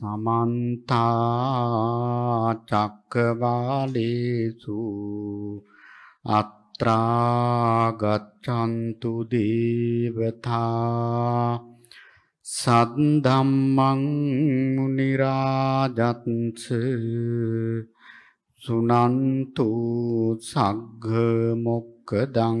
සමන්තා චක්කවාලේසු අත්‍රා ගච්ඡන්තු දේවතා සද්දම්මං මුනි රාජත්ස සුනන්තු සග්ග මොක්කදං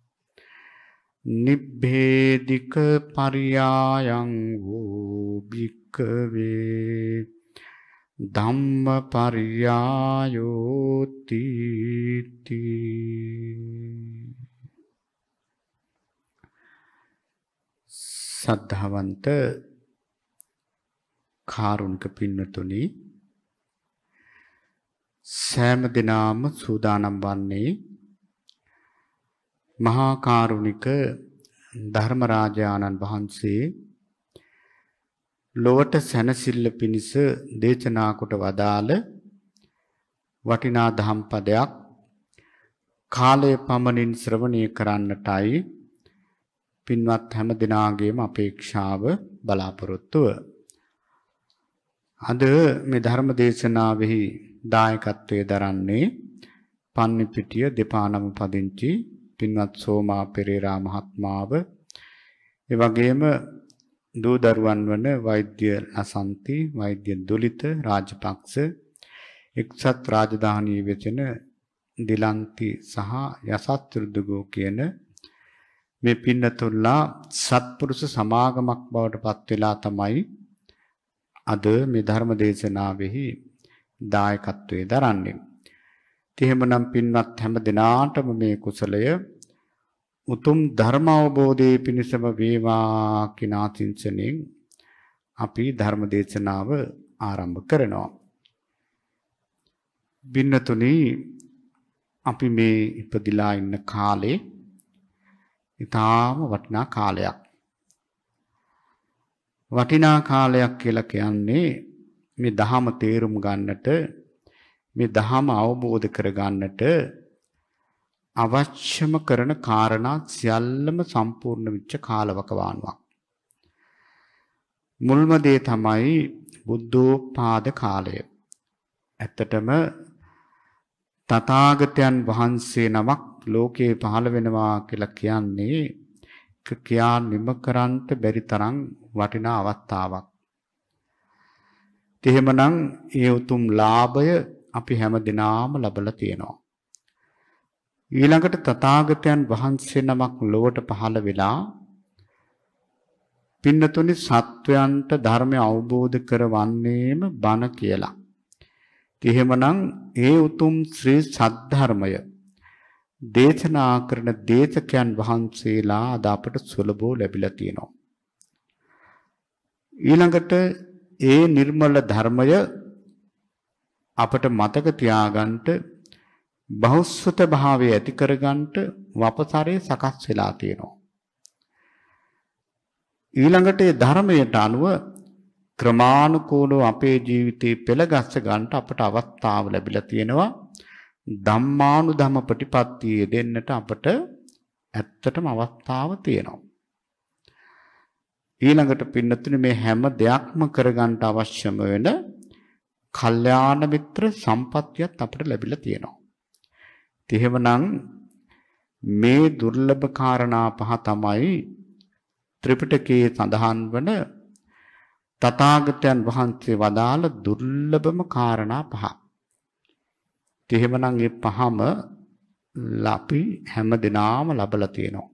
නිබ්බේධික පරියායං වූ භික්කවේ ධම්ම පරියායෝති සද්ධාවන්ත කාරුණික පින්නතුනි සෑම දිනාම සූදානම් වන්නේ මහා කාරුණික ධර්මරාජානන් වහන්සේ ලොවට සැනසෙල්ල පිණිස දේශනා කොට වදාළ වටිනා දහම් පදයක් කාලය පමණින් ශ්‍රවණය කරන්නටයි පින්වත් හැම දිනාගේම අපේක්ෂාව බලාපොරොත්තුව. අද මේ ධර්ම දේශනාවෙහි දායකත්වයේ දරන්නේ පන්නිපිටිය දෙපානම පදිංචි පින්වත් සෝමා පෙරේරා මහත්මාව ඒ වගේම දූ දරුවන් වන වෛද්‍ය ලසන්ති වෛද්‍ය දුලිත රාජපක්ෂ එක්සත් රාජධානී වෙතන දිලන්ති සහ යසත් රුදුගෝ කියන මේ පින්නතුල්ලා සත්පුරුෂ සමාගමක් බවට පත් වෙලා තමයි අද මේ ධර්ම දේශනාවෙහි දායකත්වයේ දරන්නේ එහෙමනම් පින්වත් හැම දිනාටම මේ කුසලය උතුම් ධර්ම අවබෝධයේ පිණසම වේවා කින ආතින්සණයෙන් අපි ධර්ම දේශනාව ආරම්භ කරනවා. බින්නතුනි අපි මේ ඉපදිලා ඉන්න කාලේ ඊටාම වටිනා කාලයක්. වටිනා කාලයක් කියලා කියන්නේ මේ දහම තේරුම් ගන්නට මේ දහම අවබෝධ කරගන්නට අවශ්‍යම කරන காரணා සියල්ලම සම්පූර්ණ වෙච්ච කාලවකවානුවක්. මුල්ම දේ තමයි බුද්ධෝපාද කාලය. ඇත්තටම තථාගතයන් වහන්සේ නමක් ලෝකේ පහළ වෙනවා කියලා කියන්නේ කියා නිම කරන්ට බැරි තරම් වටිනා අවස්ථාවක්. එහෙමනම් ඒ උතුම් ලාභය අපි හැම දිනාම ලබලා තියෙනවා. ඊළඟට තථාගතයන් වහන්සේ නමක් ලොවට පහළ වෙලා පින්නතුනි සත්වයන්ට ධර්මය අවබෝධ කරවන්නේම බණ කියලා. එහෙමනම් ඒ උතුම් ශ්‍රී සද්ධර්මය දේශනා කරන දේශකයන් වහන්සේලා අද අපට සුලබෝ ලැබිලා තියෙනවා. ඊළඟට ඒ නිර්මල ධර්මය අපට මතක තියාගන්නට බහුස්වත භාවය ඇති කරගන්නට වපසරේ සකස් වෙලා තියෙනවා. ඊළඟට ඒ ධර්මයට අනුව ක්‍රමානුකූලව අපේ ජීවිතේ පෙළගස්ස ගන්නට අපට අවස්ථාව ලැබිලා තියෙනවා. ධම්මානුධම ප්‍රතිපත්තියේ දෙන්නට අපට ඇත්තටම අවස්ථාව තියෙනවා. ඊළඟට පින්නතුනේ මේ හැම දෙයක්ම කරගන්න අවශ්‍යම වෙන කල්යාණ මිත්‍ර සම්පත්තියත් අපිට ලැබිලා තියෙනවා. ඉතින් එහෙමනම් මේ දුර්ලභ කාරණා පහ තමයි ත්‍රිපිටකයේ සඳහන් වන තථාගතයන් වහන්සේ වදාළ දුර්ලභම කාරණා පහ. ඉතින් එහෙමනම් මේ පහම අපි හැම දිනාම ලබලා තියෙනවා.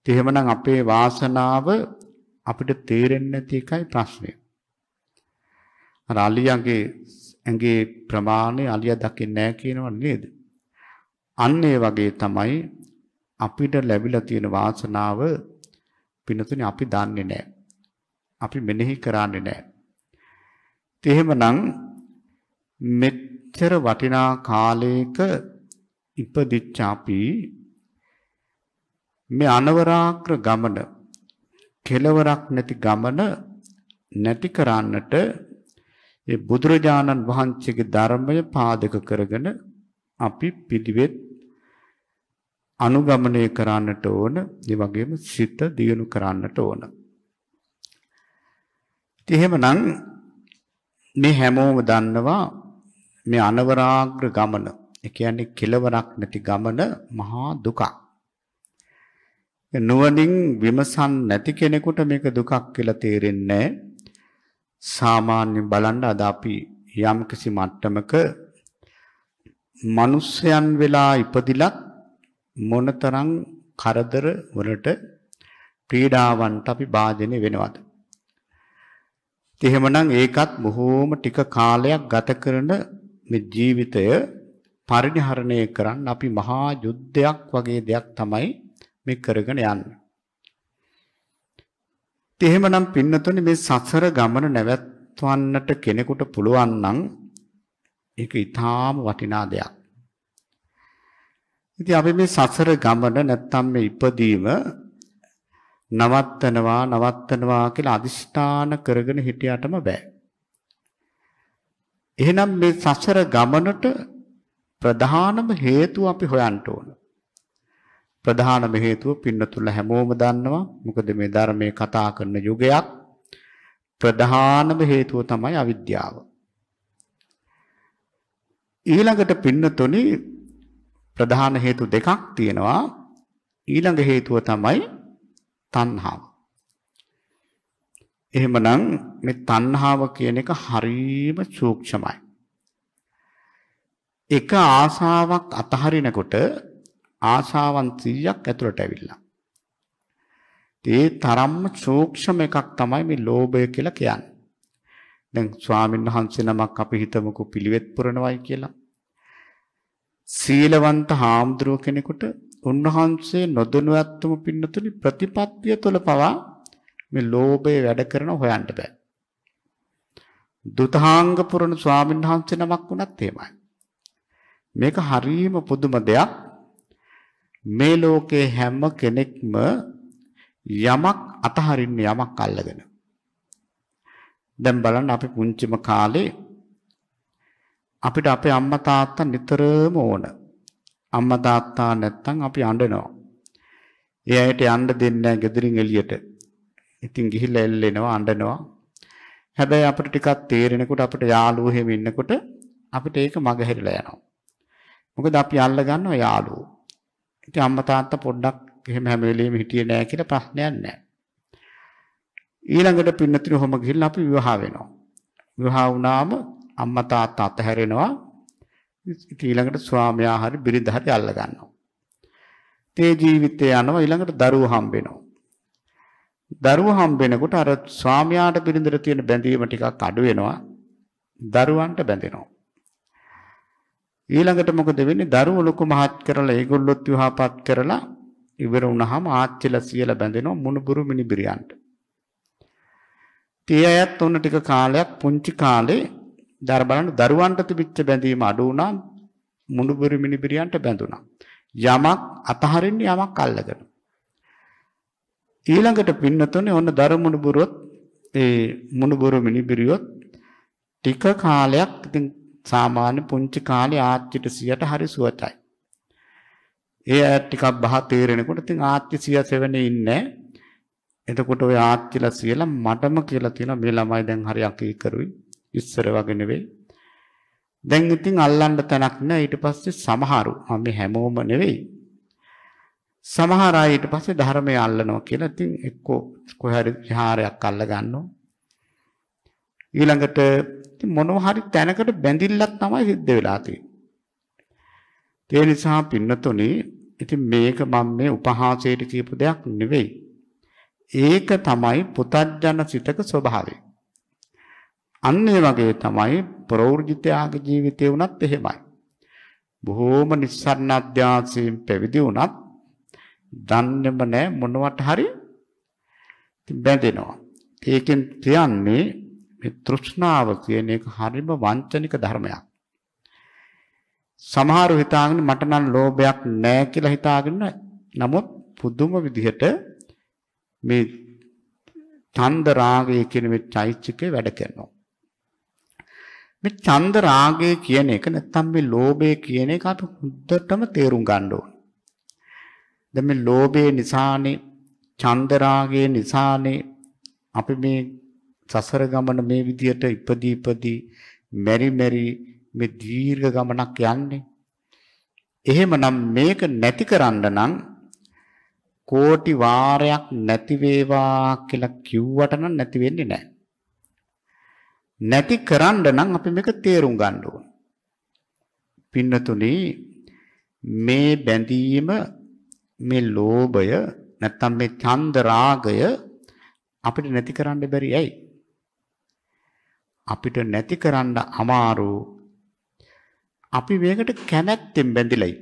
ඉතින් එහෙමනම් අපේ වාසනාව අපිට තේරෙන්නේ නැති එකයි ප්‍රශ්නේ. අර අලියාගේ ඇඟේ ප්‍රමාණය අලියා දකින්නේ නැහැ කියනවා නේද? අන්න ඒ වගේ තමයි අපිට ලැබිලා තියෙන වාසනාව පිනතුනේ අපි දන්නේ නැහැ. අපි මෙනෙහි කරන්නේ නැහැ. ඒ එහෙමනම් මෙච්චර වටිනා කාලයක ඉපදිච්ච අපි මේ අනවරාග්‍ර ගමන කෙලවරක් නැති ගමන නැති කරන්නට ඒ බුදුරජාණන් වහන්සේගේ ධර්මය පාදක කරගෙන අපි පිළිවෙත් අනුගමනය කරන්නට ඕන ඒ වගේම සිත දියුණු කරන්නට ඕන. ඉතින් එහෙමනම් මේ හැමෝම දන්නවා මේ අනවරාග්‍ර ගමන. ඒ කියන්නේ කෙලවරක් නැති ගමන මහා දුකක්. නුවණින් විමසන් නැති කෙනෙකුට මේක දුකක් කියලා තේරෙන්නේ නැහැ. සාමාන්‍යයෙන් බලන්න අද අපි යම්කිසි මට්ටමක මිනිස්යන් වෙලා ඉපදිලත් මොනතරම් කරදර වලට පීඩාවන්ට අපි භාජනය වෙනවද? එහෙමනම් ඒකත් බොහෝම ටික කාලයක් ගත කරන මේ ජීවිතය පරිණහරණය කරන්න අපි මහා යුද්ධයක් වගේ දෙයක් තමයි මේ කරගෙන යන්නේ. ඉතින් එහෙමනම් පින්නතුනේ මේ සසර ගමන නැවැත්වන්නට කෙනෙකුට පුළුවන් නම් ඒක ඊටාම වටිනා දෙයක්. ඉතින් අපි මේ සසර ගමන නැත්තම් මේ ඉපදීම නවත්තනවා නවත්තනවා කියලා අදිෂ්ඨාන කරගෙන හිටියටම බෑ. එහෙනම් මේ සසර ගමනට ප්‍රධානම හේතුව අපි හොයන්න ඕනේ. ප්‍රධානම හේතුව පින්නතුල හැමෝම දන්නවා. මොකද මේ ධර්මයේ කතා කරන යුගයක් ප්‍රධානම හේතුව තමයි අවිද්‍යාව. ඊළඟට පින්නතුනි ප්‍රධාන හේතු දෙකක් තියෙනවා. ඊළඟ හේතුව තමයි තණ්හාව. එහෙමනම් මේ තණ්හාව කියන එක හරීම සූක්ෂමයි. එක ආසාවක් අතහරිනකොට ආශාවන් 100ක් ඇතුළට ඇවිල්ලා. ඒ තරම්ම සූක්ෂම එකක් තමයි මේ ලෝභය කියලා කියන්නේ. දැන් ස්වාමීන් වහන්සේ නමක් අපි හිතමුකෝ පිළිවෙත් පුරනවයි කියලා. සීලවන්ත හාමුදුරුව කෙනෙකුට උන්වහන්සේ නොදනුවත්තුම පින්නතුනි ප්‍රතිපත්තිය තුළ පවා මේ ලෝභය වැඩ කරන හොයන්න බෑ. දුතාංග පුරණ ස්වාමීන් වහන්සේ නමක් වුණත් එහෙමයි. මේක හරීම පුදුම දෙයක්. මේ ලෝකේ හැම කෙනෙක්ම යමක් අතහරින්න යමක් අල්ලගෙන. දැන් බලන්න අපි පුංචිම කාලේ අපිට අපේ අම්මා තාත්තා නිතරම ඕන. අම්මා තාත්තා නැත්තම් අපි අඬනවා. ඒ අයට යන්න දෙන්නේ නැහැ ගෙදරින් එළියට. ඉතින් ගිහිල්ලා එල්ලෙනවා අඬනවා. හැබැයි අපිට ටිකක් තේරෙනකොට අපිට යාළුවෝ හැම ඉන්නකොට අපිට ඒක මගහැරිලා යනවා. මොකද අපි අල්ල ගන්නවා යාළුවෝ. ඉතින් අම්මා තාත්තා පොඩ්ඩක් එහෙම හැම වෙලෙම හිටියේ නෑ කියලා ප්‍රශ්නයක් නෑ. ඊළඟට පින්නතුණු හොම ගිහිල්ලා අපි විවාහ වෙනවා. විවාහ වුණාම අම්මා තාත්තා අතහැරෙනවා. ඊළඟට ස්වාමියා හරි බිරිඳ හරි අල්ල ගන්නවා. තේ ජීවිතේ යනවා ඊළඟට දරුවෝ හම්බෙනවා. දරුවෝ හම්බෙනකොට අර ස්වාමියාට බිරිඳට තියෙන බැඳීම ටිකක් අඩු වෙනවා. දරුවන්ට බැඳෙනවා. ඊළඟට මොකද වෙන්නේ? දරුවෝ ලොකු මහත් කරලා ඒගොල්ලොත් විවාහපත් කරලා ඉවර වුණාම ආච්චිලා සියලා බැඳෙනවා මුණුබුරු මිනිබිරියන්ට. තේ අයත් උන්න ටික කාලයක් පුංචි කාලේ දර බලන්න දරුවන්ට තිබිච්ච බැඳීම අඩු වුණා මුණුබුරු මිනිබිරියන්ට බැඳුණා. යමක් අතහරින්න යමක් අල්ලගෙන. ඊළඟට පින්නතොනේ ඔන්න දරු මුණුබුරුත් ඒ මුණුබුරු මිනිබිරියොත් ටික කාලයක් ඉතින් සාමාන්‍ය පුංචි කාලේ ආච්චිට 100ට හරි සුවතයි. ඒ ඇත් ටිකක් බහ තේරෙනකොට ඉතින් ආච්චි 107 ඉන්නේ. එතකොට ඔය ආච්චිලා සියලා මටම කියලා තියෙනවා මේ ළමයි දැන් හරි අකී කරුයි. ඉස්සර වගේ නෙවෙයි. දැන් ඉතින් අල්ලන්න තැනක් නෑ ඊට පස්සේ සමහරු මේ හැමෝම නෙවෙයි සමහර අය ඊට පස්සේ ධර්මය අල්ලනවා කියලා ඉතින් එක්කෝ කොහරි විහාරයක් අල්ල ගන්නවා ඊළඟට ඉතින් මොනවා හරි තැනකට බැඳිල්ලක් තමයි සිද්ධ වෙලා තියෙන්නේ. ඒ නිසා පින්නතුනි ඉතින් මේක මම මේ උපහාසයට කියපු දෙයක් නෙවෙයි. ඒක තමයි පුතත්ජන සිතක ස්වභාවය. අන්න ඒ වගේ තමයි ප්‍රෞර්ජිතයාගේ ජීවිතේ වුණත් එහෙමයි. බොහෝම නිස්සරණ අධ්‍යාසයෙන් පැවිදි වුණත් දන්නේම නැහැ මොනවට හරි බැඳෙනවා. ඒකෙන් කියන්නේ මේ තෘෂ්ණාව කියන එක හරිම වංචනික ධර්මයක්. සමහරව හිතාගෙන මට නම් ලෝභයක් නැහැ කියලා හිතාගෙන නමුත් පුදුම විදිහට මේ ඡන්ද රාගය කියන මේ චෛත්‍යකේ වැඩ කරනවා. මේ ඡන්ද රාගය කියන එක නැත්තම් මේ ලෝභය කියන එක අපි හුද්දටම තේරුම් ගන්න ඕනේ. දැන් මේ ලෝභය නිසානේ ඡන්ද රාගය නිසානේ අපි මේ සසර ගමන මේ විදියට ඉපදී ඉපදී මෙරි මෙරි මේ දීර්ඝ ගමනක් යන්නේ. එහෙමනම් මේක නැති කරන්න නම් කෝටි වාරයක් නැති වේවා කියලා කිව්වට නම් නැති වෙන්නේ නැහැ. නැති කරන්න නම් අපි මේක තේරුම් ගන්න ඕන. පින්නතුනේ මේ බැඳීම මේ ලෝභය නැත්තම් මේ චන්ද රාගය අපිට නැති කරන්න බැරි ඇයි? අපිට නැති කරන්න අමාරු. අපි මේකට කැමැත්තෙන් බැඳිලයි.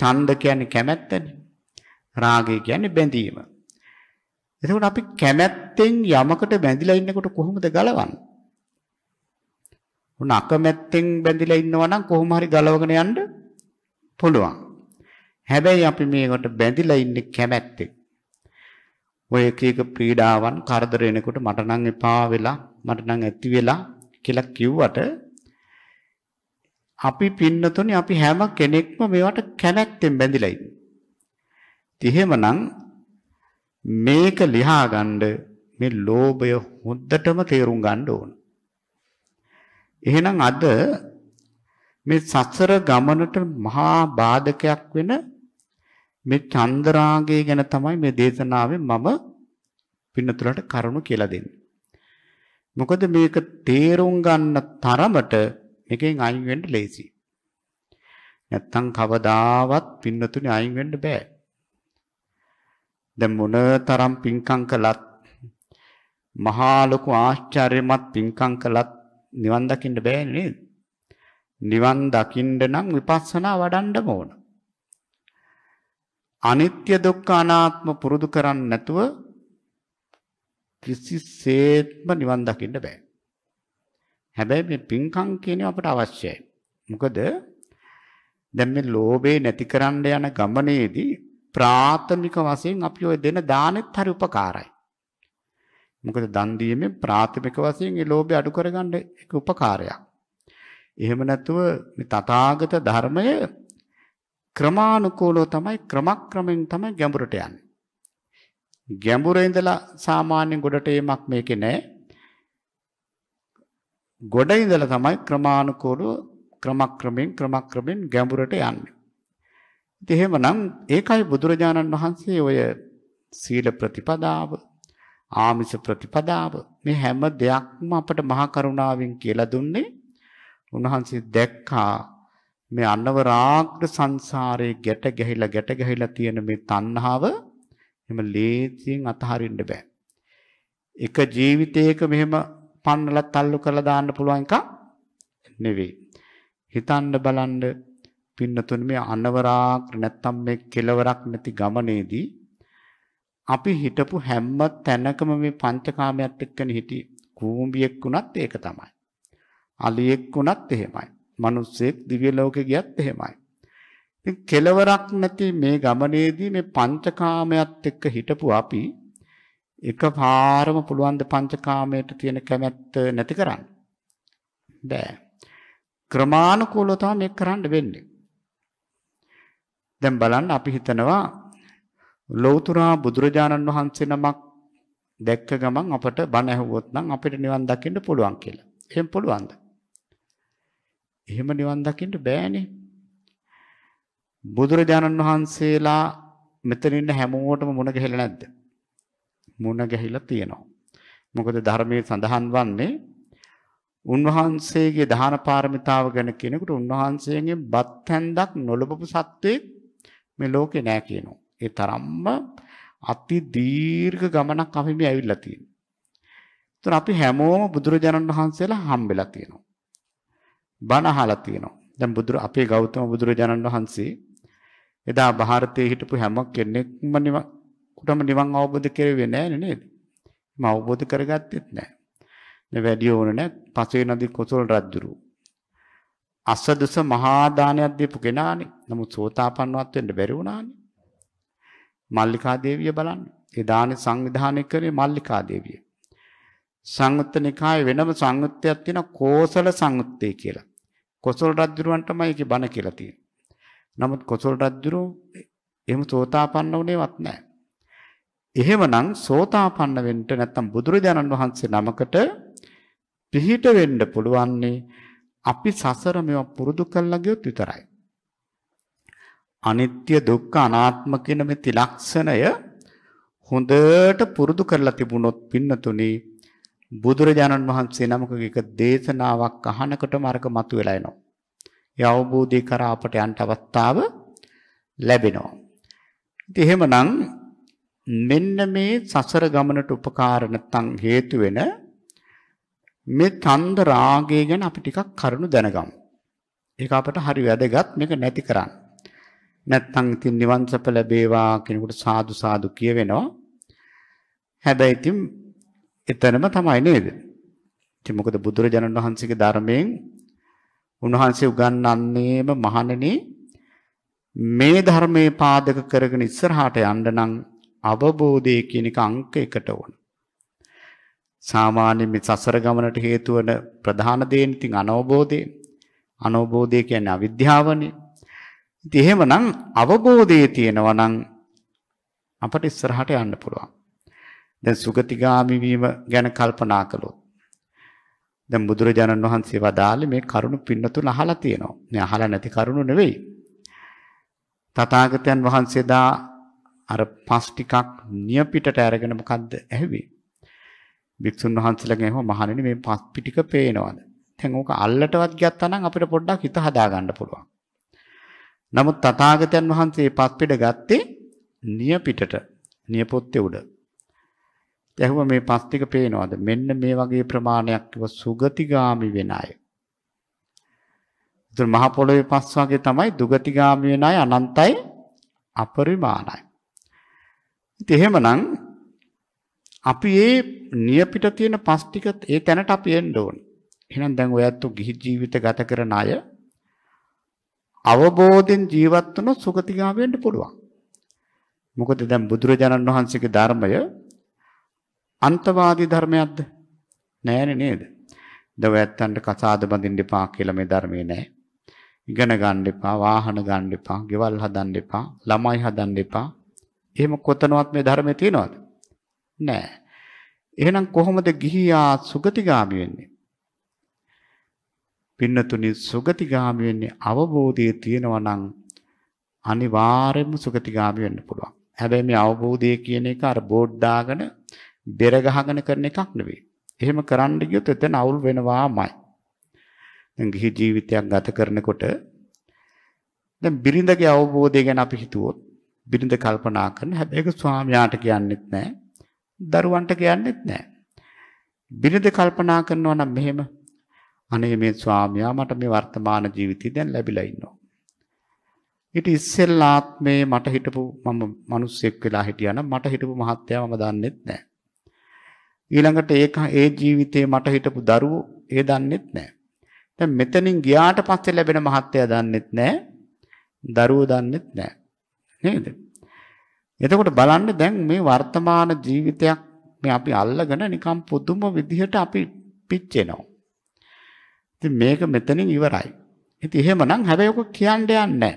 ඡන්ද කියන්නේ කැමැත්තනේ. රාගය කියන්නේ බැඳීම. එතකොට අපි කැමැත්තෙන් යමකට බැඳිලා ඉන්නකොට කොහොමද ගලවන්නේ? උන අකමැත්තෙන් බැඳිලා ඉන්නවා නම් කොහොම හරි ගලවගෙන යන්න පුළුවන්. හැබැයි අපි මේකට බැඳිලා ඉන්නේ කැමැත්තෙන්. ඔය එක එක පීඩාවන් කරදර එනකොට මට නම් එපා වෙලා මට නම් ඇති වෙලා කියලා කිව්වට අපි පින්නතොනේ අපි හැම කෙනෙක්ම මේවට කැමැත්තෙන් බැඳිලා ඉන්නේ. එහෙමනම් මේක ලියාගන්න මේ ලෝභය හොද්දටම තේරුම් ගන්න ඕන. එහෙනම් අද මේ සසර ගමනට මහා බාධකයක් වෙන මේ චන්ද්‍රාගය ගැන තමයි මේ දේශනාවේ මම පින්නතුලට කරුණු කියලා දෙන්නේ. මොකද මේක තේරුම් ගන්න තරමට මේකෙන් අයින් වෙන්න ලේසි. නැත්තම් කවදාවත් පින්නතුනේ අයින් වෙන්න බෑ. දැන් මොන තරම් පින්කම් කළත් මහා ලොකු ආශ්චර්යමත් පින්කම් කළත් නිවන් දකින්න බෑනේ නේද? නිවන් දකින්න නම් විපස්සනා වඩන්න ඕන. අනිත්‍ය දුක්ඛ අනාත්ම පුරුදු කරන්නේ නැතුව කිසිසේත්ම නිවන් දකින්න බෑ. හැබැයි මේ පින්කම් කියන්නේ අපට අවශ්‍යයි. මොකද දැන් මේ ලෝභේ නැතිකරන්න යන ගමනේදී ප්‍රාථමික වශයෙන් අපි ඔය දෙන දානෙත් හරි උපකාරයි. මොකද දන් දීමෙන් ප්‍රාථමික වශයෙන් ඒ ලෝභය අඩු කරගන්න එක උපකාරයක්. එහෙම නැතුව මේ තථාගත ධර්මයේ ක්‍රමානුකූලව තමයි ක්‍රමක්‍රමෙන් තමයි ගැඹුරට යන්නේ. ගැඹුර ඉඳලා සාමාන්‍ය ගොඩට එමක් මේකේ නෑ. ගොඩ ඉඳලා තමයි ක්‍රමානුකූලව ක්‍රමක්‍රමෙන් ක්‍රමක්‍රමෙන් ගැඹුරට යන්නේ. ඉතින් එහෙමනම් ඒකයි බුදුරජාණන් වහන්සේ ඔය සීල ප්‍රතිපදාව ආමිස ප්‍රතිපදාව මේ හැම දෙයක්ම අපට මහා කරුණාවෙන් කියලා දුන්නේ උන්වහන්සේ දැක්කා මේ අනවරාග්‍ර සංසාරේ ගැට ගැහිලා ගැට ගැහිලා තියෙන මේ තණ්හාව එහෙම ලේසියෙන් අතහරින්න බෑ. එක ජීවිතයක මෙහෙම පන්නලා තල්ලු කරලා දාන්න පුළුවන් එකක් නෙවෙයි. හිතන්න බලන්න පින්නතුනි මේ අනවරාග්‍ර නැත්තම් මේ කෙලවරක් නැති ගමනේදී අපි හිටපු හැම තැනකම මේ පංචකාමයට එක්කනේ හිටියේ. කූඹියෙක් වුණත් ඒක තමයි. අලියෙක් වුණත් එහෙමයි. මිනිස්සෙක් දිව්‍ය ලෝකෙ ගියත් එහෙමයි. ඉතින් කෙලවරක් නැති මේ ගමනේදී මේ පංචකාමයට එක්ක හිටපු අපි එකපාරම පුළුවන් ද පංචකාමයට තියෙන කැමැත්ත නැති කරන්න. බෑ. ක්‍රමානුකූලව තමයි මේක කරන්න වෙන්නේ. දැන් බලන්න අපි හිතනවා ලෞතුරා බුදුරජාණන් වහන්සේ නමක් දැක්ක ගමන් අපට බණ ඇහුවොත් නම් අපිට නිවන් දකින්න පුළුවන් කියලා. එහෙම පුළුවන්ද? එහෙම නිවන් දකින්න බෑනේ. බුදුරජාණන් වහන්සේලා මෙතන ඉන්න හැමෝටම මුණ ගැහිලා නැද්ද? මුණ ගැහිලා තියෙනවා. මොකද ධර්මයේ සඳහන් වන්නේ උන්වහන්සේගේ දාන පාරමිතාව ගැන කෙනෙකුට උන්වහන්සේගෙන් බත් හැන්දක් නොලබපු සත්වේ මේ ලෝකේ නෑ කියනවා. ඒ තරම්ම අති දීර්ඝ ගමනක් අපි මේ ඇවිල්ලා තියෙනවා. ඒතර අපි හැමෝම බුදුරජාණන් වහන්සේලා හම්බෙලා තියෙනවා. බණ අහලා තියෙනවා. දැන් බුදුර අපේ ගෞතම බුදුරජාණන් වහන්සේ එදා ಭಾರತයේ හිටපු හැම කෙනෙක්ම නිවන්ටම නිවන් අවබෝධ කරෙන්නේ නැහැ නේද? මම අවබෝධ කරගත්තෙත් නැහැ. නේ වැඩි ඕන නැහැ. පසේ නදී කොසල් රජුරු. අසදස මහා දානයක් දීපු කෙනානේ. නමුත් සෝතාපන්නවත් වෙන්න බැරි වුණානේ. මල්ලිකා දේවිය බලන්න. ඒ දානේ සංවිධානය කරේ මල්ලිකා දේවිය. සංයුත්ත නිකායේ වෙනම සංයුත්තයක් තියෙන කෝසල සංයුත්තේ කියලා. කොසල් රජුරවන් තමයි ඒකේ බණ කියලා තියෙන්නේ. නමුත් කොසල් රජුරු එහෙම සෝතාපන්න වුණේවත් නැහැ. එහෙමනම් සෝතාපන්න වෙන්න නැත්තම් බුදුරජාණන් වහන්සේ නමකට පිහිට වෙන්න පුළුවන්නේ අපි සසර මේවා පුරුදු කරලා ගියොත් විතරයි. අනිත්‍ය දුක්ඛ අනාත්ම කියන මේ ත්‍රිලක්ෂණය හොඳට පුරුදු කරලා තිබුණොත් පින්නතුනේ බුදුරජාණන් වහන්සේ නමකගේ එක දේශනාවක් අහනකොටම අරක මතුවලා එනවා. ඒ අවබෝධය කරා අපට යන්න අවස්ථාව ලැබෙනවා. ඉතින් එහෙමනම් මෙන්න මේ සසර ගමනට උපකාර නැත්නම් හේතු වෙන මේ තන්ද රාගය ගැන අපි ටිකක් කරුණු දැනගමු. ඒක අපට හරි වැදගත් මේක නැති කරන්න. නැත්නම් ඉතින් නිවන් සප ලැබේවා කෙනෙකුට සාදු සාදු කියවෙනවා. හැබැයි ඉතින් එතනම තමයි නේද? ඉතින් මොකද බුදුරජාණන් වහන්සේගේ ධර්මයෙන් උන්වහන්සේ උගන්වන්නේම මහණෙනි මේ ධර්මයේ පාදක කරගෙන ඉස්සරහට යන්න නම් අවබෝධය කියන එක අංක එකට ඕන. සාමාන්‍ය මේ සසර ගමනට හේතු වන ප්‍රධාන දේන ඉතින් අනවබෝධය. අනවබෝධය කියන්නේ අවිද්‍යාවනේ. ඉතින් එහෙමනම් අවබෝධය තියෙනවා නම් අපට ඉස්සරහට යන්න පුළුවන්. දැන් සුගතිගාමි වීම ගැන කල්පනා කළොත් දැන් බුදුරජාණන් වහන්සේ වදාළේ මේ කරුණ පින්නතුන් අහලා තියෙනවා. මේ අහලා නැති කරුණ නෙවෙයි. තථාගතයන් වහන්සේ දා අර පස් ටිකක් නිය පිටට අරගෙන මොකද්ද ඇහුවේ? වික්ෂුන් වහන්සේලාගෙන් අහුව මහණෙනි මේ පස් පිටික පේනවද? දැන් ඕක අල්ලටවත් ගත්තා නම් අපිට පොඩ්ඩක් හිත හදා ගන්න පුළුවන්. නමුත් තථාගතයන් වහන්සේ පස් පිට ගත්තේ නිය පිටට නිය පොත්තේ උඩ දැන් මේ පස් ටික පේනවාද? මෙන්න මේ වගේ ප්‍රමාණයක් ඉව සුගතිගාමි වෙන අය. ඒතර මහ පොළොවේ පස් වගේ තමයි දුගතිගාමි වෙන අය අනන්තයි අපරිමාණයි. ඉතින් එහෙමනම් අපි මේ නියපිට තියෙන පස් ටික ඒ තැනට අපි එන්න ඕන. එහෙනම් දැන් ඔයත් ගිහි ජීවිත ගත කරන අය අවබෝධෙන් ජීවත් වෙන සුගතිගාමි වෙන්න පුළුවන්. මොකද දැන් බුදුරජාණන් වහන්සේගේ ධර්මය අන්තවාදී ධර්මයක්ද? නෑනේ නේද? දව ඇත්තන්ට කසාද බඳින්න එපා කියලා මේ ධර්මයේ නෑ. ඉගෙන ගන්න එපා, වාහන ගන්න එපා, ගෙවල් හදන්න එපා, ළමයි හදන්න එපා. එහෙම කොතනවත් මේ ධර්මයේ තියෙනවද? නෑ. එහෙනම් කොහොමද ගිහියා සුගතිගාමි වෙන්නේ? පින්නතුනි සුගතිගාමි වෙන්නේ අවබෝධය තියෙනවා නම් අනිවාර්යයෙන්ම සුගතිගාමි වෙන්න පුළුවන්. හැබැයි මේ අවබෝධය කියන එක අර බෝඩ් දාගෙන බෙර ගහගෙන කරන එකක් නෙවෙයි. එහෙම කරන්න ගියොත් එතන අවුල් වෙනවාමයි. දැන් ගිහි ජීවිතයක් ගත කරනකොට දැන් බිරිඳගේ අවබෝධය ගැන අපි හිතුවොත් බිරිඳ කල්පනා කරන හැබැයි ඒක ස්වාමියාට කියන්නෙත් නෑ. දරුවන්ට කියන්නෙත් නෑ. බිරිඳ කල්පනා කරනවා නම් මෙහෙම අනේ මේ ස්වාමියා මට මේ වර්තමාන ජීවිතය දැන් ලැබිලා ඉන්නවා. ඊට ඉස්සෙල්ලා ආත්මේ මට හිටපු මම මිනිස්සෙක් වෙලා හිටියා නම් මට හිටපු මහත්යා මම දන්නෙත් නැහැ. ඊළඟට ඒක ඒ ජීවිතේ මට හිටපු දරුවෝ ඒ දන්නෙත් නැහැ. දැන් මෙතනින් ගියාට පස්සේ ලැබෙන මහත්ය දන්නෙත් නැහැ. දරුවෝ දන්නෙත් නැහැ. නේද? එතකොට බලන්න දැන් මේ වර්තමාන ජීවිතයක් මේ අපි අල්ලගෙන නිකම් පුදුම විදිහට අපි පිච්චෙනවා. ඉතින් මේක මෙතනින් ඉවරයි. ඉතින් එහෙමනම් හැබැයි ඔක කියන්න යන්නේ නැහැ.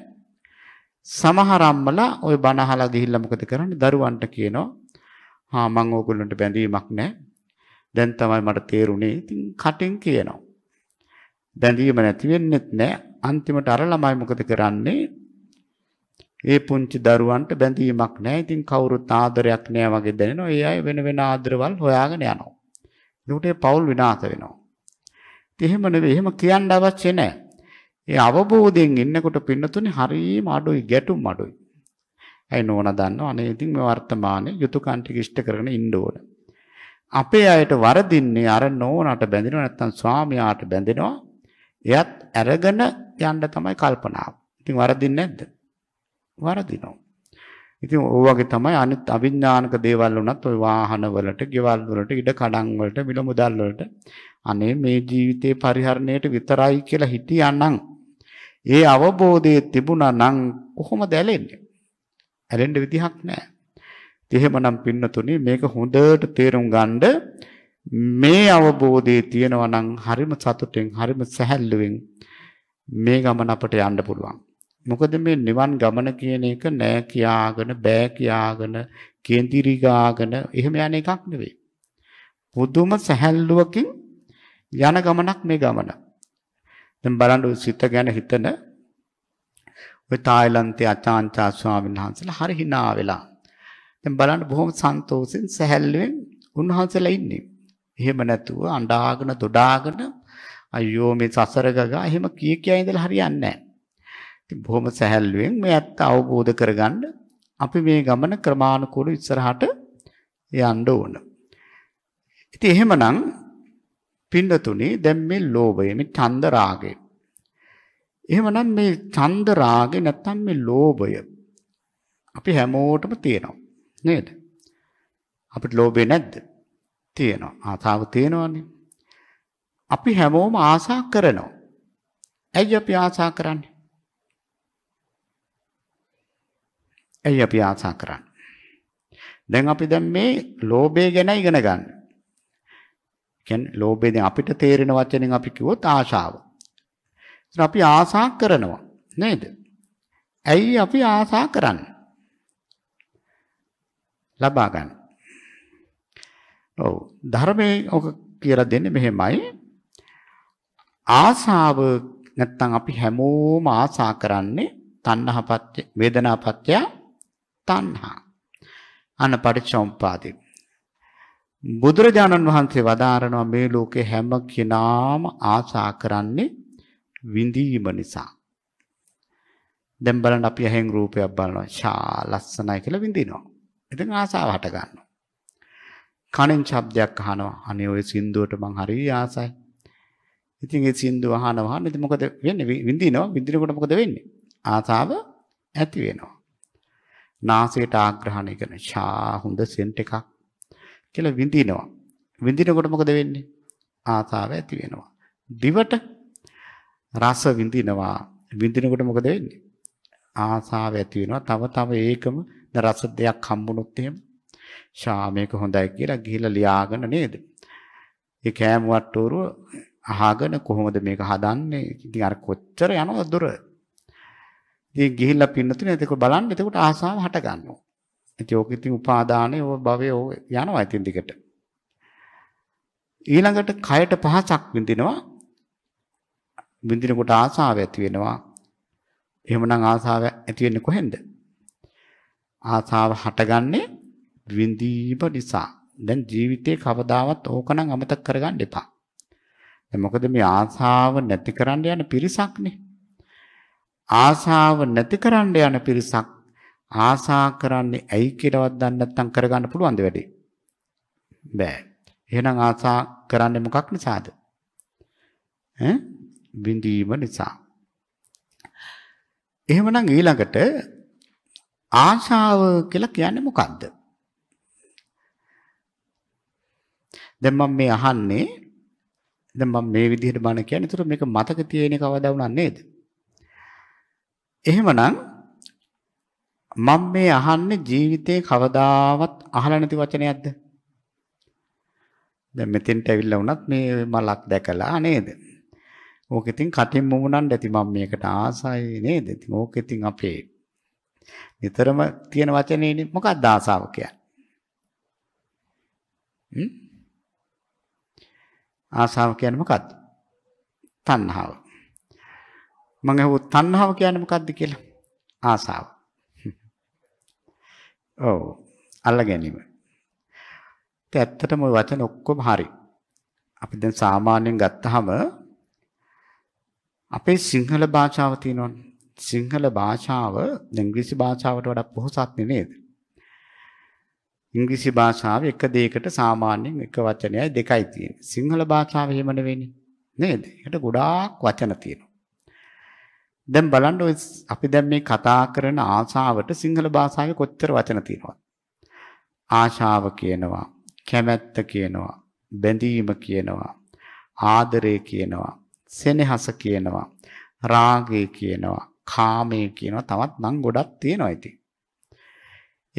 සමහර අම්මලා ওই බණ අහලා ගිහිල්ලා මොකද කරන්නේ? දරුවන්ට කියනවා හා මම ඕගොල්ලන්ට බැඳීමක් නැහැ. දැන් තමයි මට තේරුනේ. ඉතින් කටෙන් කියනවා. බැඳීම නැති වෙන්නෙත් නැහැ. අන්තිමට අර ළමයි මොකද කරන්නේ? ඒ පුංචි දරුවන්ට බැඳීමක් නැහැ. ඉතින් කවුරුත් ආදරයක් නැහැ වගේ දැනෙනවා. ඒ අය වෙන වෙන ආදරවල් හොයාගෙන යනවා. ඒකට ඒ පෞල් විනාශ වෙනවා. ඉතින් එහෙම නෙවෙයි. එහෙම කියන්න අවශ්‍ය නැහැ. ඒ අවබෝධයෙන් ඉන්නකොට පින්නතුනේ හරීම අඩුයි, ගැටුම් අඩුයි. ඇයි නෝනා දන්නවා. අනේ ඉතින් මේ වර්තමානයේ යුතුයකම් ටික ඉෂ්ට කරගෙන ඉන්න ඕන. අපේ අයට වරදින්නේ අර නෝනාට බැඳෙනවා නැත්නම් ස්වාමියාට බැඳෙනවා. එයත් අරගෙන යන්න තමයි කල්පනාව. ඉතින් වරදින්නේ නැද්ද? වරදිනවා. ඉතින් ඔය වගේ තමයි අනිත් අවිඥානික දේවල් වුණත් ওই වාහන වලට, ගෙවල් වලට, ඉඩ කඩම් වලට, මිල මුදල් වලට අනේ මේ ජීවිතේ පරිහරණයට විතරයි කියලා හිතියානම් ඒ අවබෝධය තිබුණා නම් කොහොමද ඇලෙන්නේ? හැලෙන්න විදිහක් නැහැ. ඉතින් එහෙමනම් පින්නතුනි මේක හොඳට තේරුම් ගන්න මේ අවබෝධයේ තියෙනවා නම් හරිම සතුටෙන් හරිම සැහැල්ලුවෙන් මේ ගමන අපට යන්න පුළුවන්. මොකද මේ නිවන් ගමන කියන එක නෑ කියාගෙන බෑ කියාගෙන කේන්දිරිගාගෙන එහෙම යන එකක් නෙවෙයි. පුදුම සැහැල්ලුවකින් යන ගමනක් මේ ගමන. දැන් බලන්න සිත ගැන හිතන ඔය තායිලන්තයේ අචාන්චා ස්වාමීන් වහන්සේලා හරි hina වෙලා. දැන් බලන්න බොහොම සන්තෝෂෙන් සැහැල්ලුවෙන් උන්වහන්සේලා ඉන්නේ. එහෙම නැතුව අඬාගෙන දොඩාගෙන අයියෝ මේ සසර ගගා එහෙම කී කියා ඉඳලා හරියන්නේ නැහැ. ඉතින් බොහොම සැහැල්ලුවෙන් මේ ඇත්ත අවබෝධ කරගන්න අපි මේ ගමන ක්‍රමානුකූලව ඉස්සරහට යන්න ඕන. ඉතින් එහෙමනම් පින්නතුනේ දැන් මේ ලෝභය මේ චන්ද රාගය එහෙමනම් මේ ඡන්ද රාගේ නැත්තම් මේ ලෝභය අපි හැමෝටම තියෙනවා නේද? අපිට ලෝභය නැද්ද? තියෙනවා. ආසාව තියෙනවානේ. අපි හැමෝම ආසා කරනවා. ඇයි අපි ආසා කරන්නේ? ඇයි අපි ආසා කරන්නේ? දැන් අපි දැන් මේ ලෝභය ගැන ඉගෙන ගන්න. කියන්නේ ලෝභය දැන් අපිට තේරෙන වචනෙන් අපි කිව්වොත් ආශාව. ඉතින් අපි ආසා කරනවා නේද? ඇයි අපි ආසා කරන්නේ? ලබා ගන්න. ඔව් ධර්මයේ ඔක කියලා දෙන්නේ මෙහෙමයි. ආසාව නැත්තම් අපි හැමෝම ආසා කරන්නේ තණ්හාපත්‍ය වේදනාපත්‍ය තණ්හා. අන පරිච්ඡෝම්පාදී. බුදුරජාණන් වහන්සේ වදාරනවා මේ ලෝකේ හැම කෙනාම ආසා කරන්නේ විඳීම නිසා. දැන් බලන්න අපි ඇහෙන් රූපයක් බලනවා. ෂා ලස්සනයි කියලා විඳිනවා. ඉතින් ආසාව හට ගන්නවා. කනෙන් ශබ්දයක් අහනවා. අනේ ওই සින්දුවට මං හරි ආසයි. ඉතින් ඒ සින්දුව අහනවා. ඉතින් මොකද වෙන්නේ? විඳිනවා. විඳිනකොට මොකද වෙන්නේ? ආසාව ඇති වෙනවා. නාසයට ආග්‍රහණය කරන ෂා හොඳ සෙන්ට් එකක් කියලා විඳිනවා. විඳිනකොට මොකද වෙන්නේ? ආසාව ඇති වෙනවා. දිවට රස විඳිනවා. විඳිනකොට මොකද වෙන්නේ? ආසාව ඇති වෙනවා. තව තව ඒකම රස දෙයක් හම්බුනොත් එහෙම ෂා මේක හොඳයි කියලා ගිහිල්ලා ලියාගෙන නේද? ඒ කෑම වට්ටෝරුව අහගෙන කොහොමද මේක හදන්නේ? ඉතින් අර කොච්චර යනවද දුර? ඉතින් ගිහිල්ලා පින්නතුනේ ඒක බලන්න එතකොට ආසාව හට ගන්නවා. ඉතින් ඕක ඉතින් උපාදානේ ඕ භවයේ ඕ යනවා ඉතින් දිගට. ඊළඟට කයට පහසක් විඳිනවා විඳිනකොට ආසාව ඇති වෙනවා. එහෙමනම් ආසාව ඇති වෙන්නේ කොහෙන්ද? ආසාව හටගන්නේ විඳීම නිසා. දැන් ජීවිතේ කවදාවත් ඕකනම් අමතක කරගන්න එපා. දැන් මොකද මේ ආසාව නැති කරන්න යන පිරිසක්නේ. ආසාව නැති කරන්න යන පිරිසක් ආසා කරන්නේ ඇයි කියලාවත් දන්නේ නැත්නම් කරගන්න පුළුවන් ද වැඩේ? බෑ. එහෙනම් ආසා කරන්නේ මොකක් නිසාද? ඈ විඳීම නිසා. එහෙමනම් ඊළඟට ආශාව කියලා කියන්නේ මොකක්ද? දැන් මම මේ අහන්නේ දැන් මම මේ විදිහට බණ කියන්නේ. ඒතර මේක මතක තියෙන්නේ කවදා වුණා නේද? එහෙමනම් මම මේ අහන්නේ ජීවිතේ කවදාවත් අහලා නැති වචනයක්ද? දැන් මෙතෙන්ට ඇවිල්ලා වුණත් මේ මලක් දැකලා නේද? ඕක ඉතින් කටින් මුමුණන්න ඇති මම මේකට ආසයි නේද? ඉතින් ඕක ඉතින් අපේ නිතරම තියෙන වචනේනේ මොකක්ද ආසාව කියන්නේ? ආසාව කියන්නේ මොකක්ද? තණ්හාව. මම අහුව තණ්හාව කියන්නේ මොකක්ද කියලා? ආසාව. ඔව්. අල්ල ගැනීම. ඒත් ඇත්තටම ওই වචන ඔක්කොම හරි. අපි දැන් සාමාන්‍යයෙන් ගත්තාම අපේ සිංහල භාෂාව තියෙනවනේ. සිංහල භාෂාව ඉංග්‍රීසි භාෂාවට වඩා පොහොසත් නේද? ඉංග්‍රීසි භාෂාව එක දෙයකට සාමාන්‍යයෙන් එක වචනයයි දෙකයි තියෙන්නේ. සිංහල භාෂාව එහෙම නෙවෙන්නේ. නේද? ඒකට ගොඩාක් වචන තියෙනවා. දැන් බලන්න ඔය අපි දැන් මේ කතා කරන ආශාවට සිංහල භාෂාවේ කොච්චර වචන තියෙනවද? ආශාව කියනවා, කැමැත්ත කියනවා, බැඳීම කියනවා, ආදරය කියනවා, සෙනෙහස කියනවා. රාගය කියනවා. කාමය කියනවා. තවත් නම් ගොඩක් තියෙනවා ඉතින්.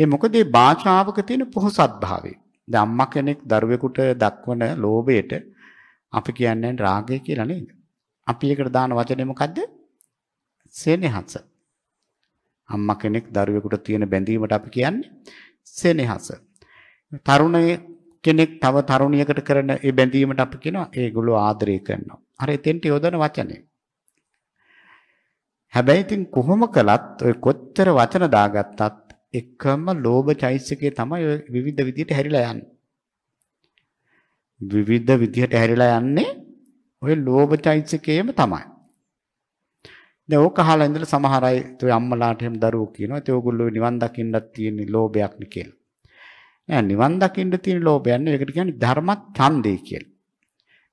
ඒ මොකද මේ භාෂාවක තියෙන පොහසත් භාවය. දැන් අම්මා කෙනෙක් දරුවෙකුට දක්වන ලෝභයට අපි කියන්නේ රාගය කියලා නේද? අපි ඒකට දාන වචනේ මොකද්ද? සෙනෙහස. අම්මා කෙනෙක් දරුවෙකුට තියෙන බැඳීමට අපි කියන්නේ සෙනෙහස. තරුණයේ කෙනෙක් තව තරුණියකට කරන ඒ බැඳීමට අපි කියනවා ඒගොල්ලෝ ආදරය කරනවා. අර එතෙන්ට යොදන වචනේ. හැබැයි ඉතින් කොහොම කළත් ඔය කොච්චර වචන දාගත්තත් එකම ලෝභ චෛසිකේ තමයි ඔය විවිධ විදිහට හැරිලා යන්නේ. විවිධ විදිහට හැරිලා යන්නේ ඔය ලෝභ චෛසිකේම තමයි. දැන් ඕක අහලා ඉඳලා සමහර අය ඔය අම්මලාට එහෙම දරුවෝ කියනවා. ඒත් ඔයගොල්ලෝ නිවන් දකින්නත් තියෙන ලෝභයක් නේ කියලා. නෑ නිවන් දකින්න තියෙන ලෝභයන්නේ ඒකට කියන්නේ ධර්ම ඡන්දේ කියලා.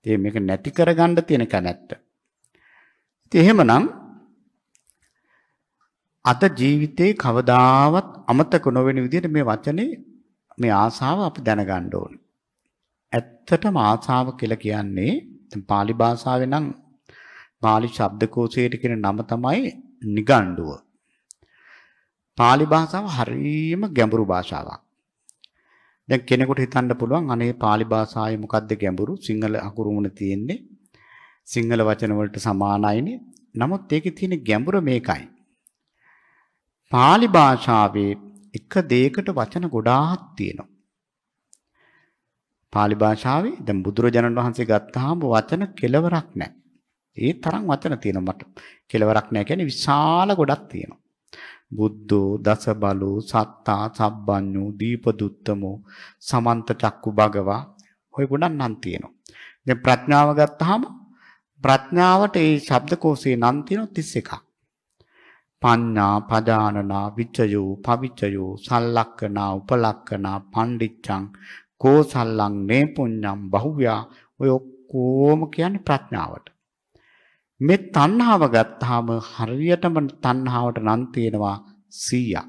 ඉතින් මේක නැති කරගන්න තියෙන කැමැත්ත. ඉතින් එහෙමනම් අත ජීවිතේ කවදාවත් අමතක නොවන විදිහට මේ වචනේ මේ ආසාව අපි දැනගන්න ඕනේ. ඇත්තටම ආසාව කියලා කියන්නේ දැන් pāli භාෂාවේ නම් pāli ශබ්දකෝෂයේ කියන නම තමයි නිගණ්ඩුව. pāli භාෂාව හරිම ගැඹුරු භාෂාවක්. දැන් කෙනෙකුට හිතන්න පුළුවන් අනේ pāli භාෂාවේ මොකද්ද ගැඹුරු සිංහල අකුරු මොන තියෙන්නේ සිංහල වචන වලට සමානයිනේ නමුත් ඒකේ තියෙන ගැඹුර මේකයි pāli භාෂාවේ එක දෙයකට වචන ගොඩාක් තියෙනවා pāli භාෂාවේ දැන් බුදුරජාණන් වහන්සේ ගත්තාම වචන කෙලවරක් නැහැ ඒ තරම් වචන තියෙනවා මට කෙලවරක් නැහැ කියන්නේ විශාල ගොඩක් තියෙනවා බුද්ධෝ දස බලෝ සත්තා සබ්බඤ්ඤෝ දීපදුත්තමෝ සමන්ත චක්කු භගවා ඔය ගුණන් නම් තියෙනවා. දැන් ප්‍රඥාව ගත්තාම ප්‍රඥාවට ඒ ශබ්දකෝෂේ නම් තියෙනවා 31ක්. පඤ්ඤා පදානනා විචයෝ පවිචයෝ සල්ලක්කනා උපලක්කනා පණ්ඩිච්ඡං කෝසල්ලං නේ පුඤ්ඤං බහුව්‍යා ඔය ඔක්කොම කියන්නේ ප්‍රඥාවට. මේ තණ්හාව ගත්තාම හරියටම තණ්හාවට නම් තියෙනවා 100ක්.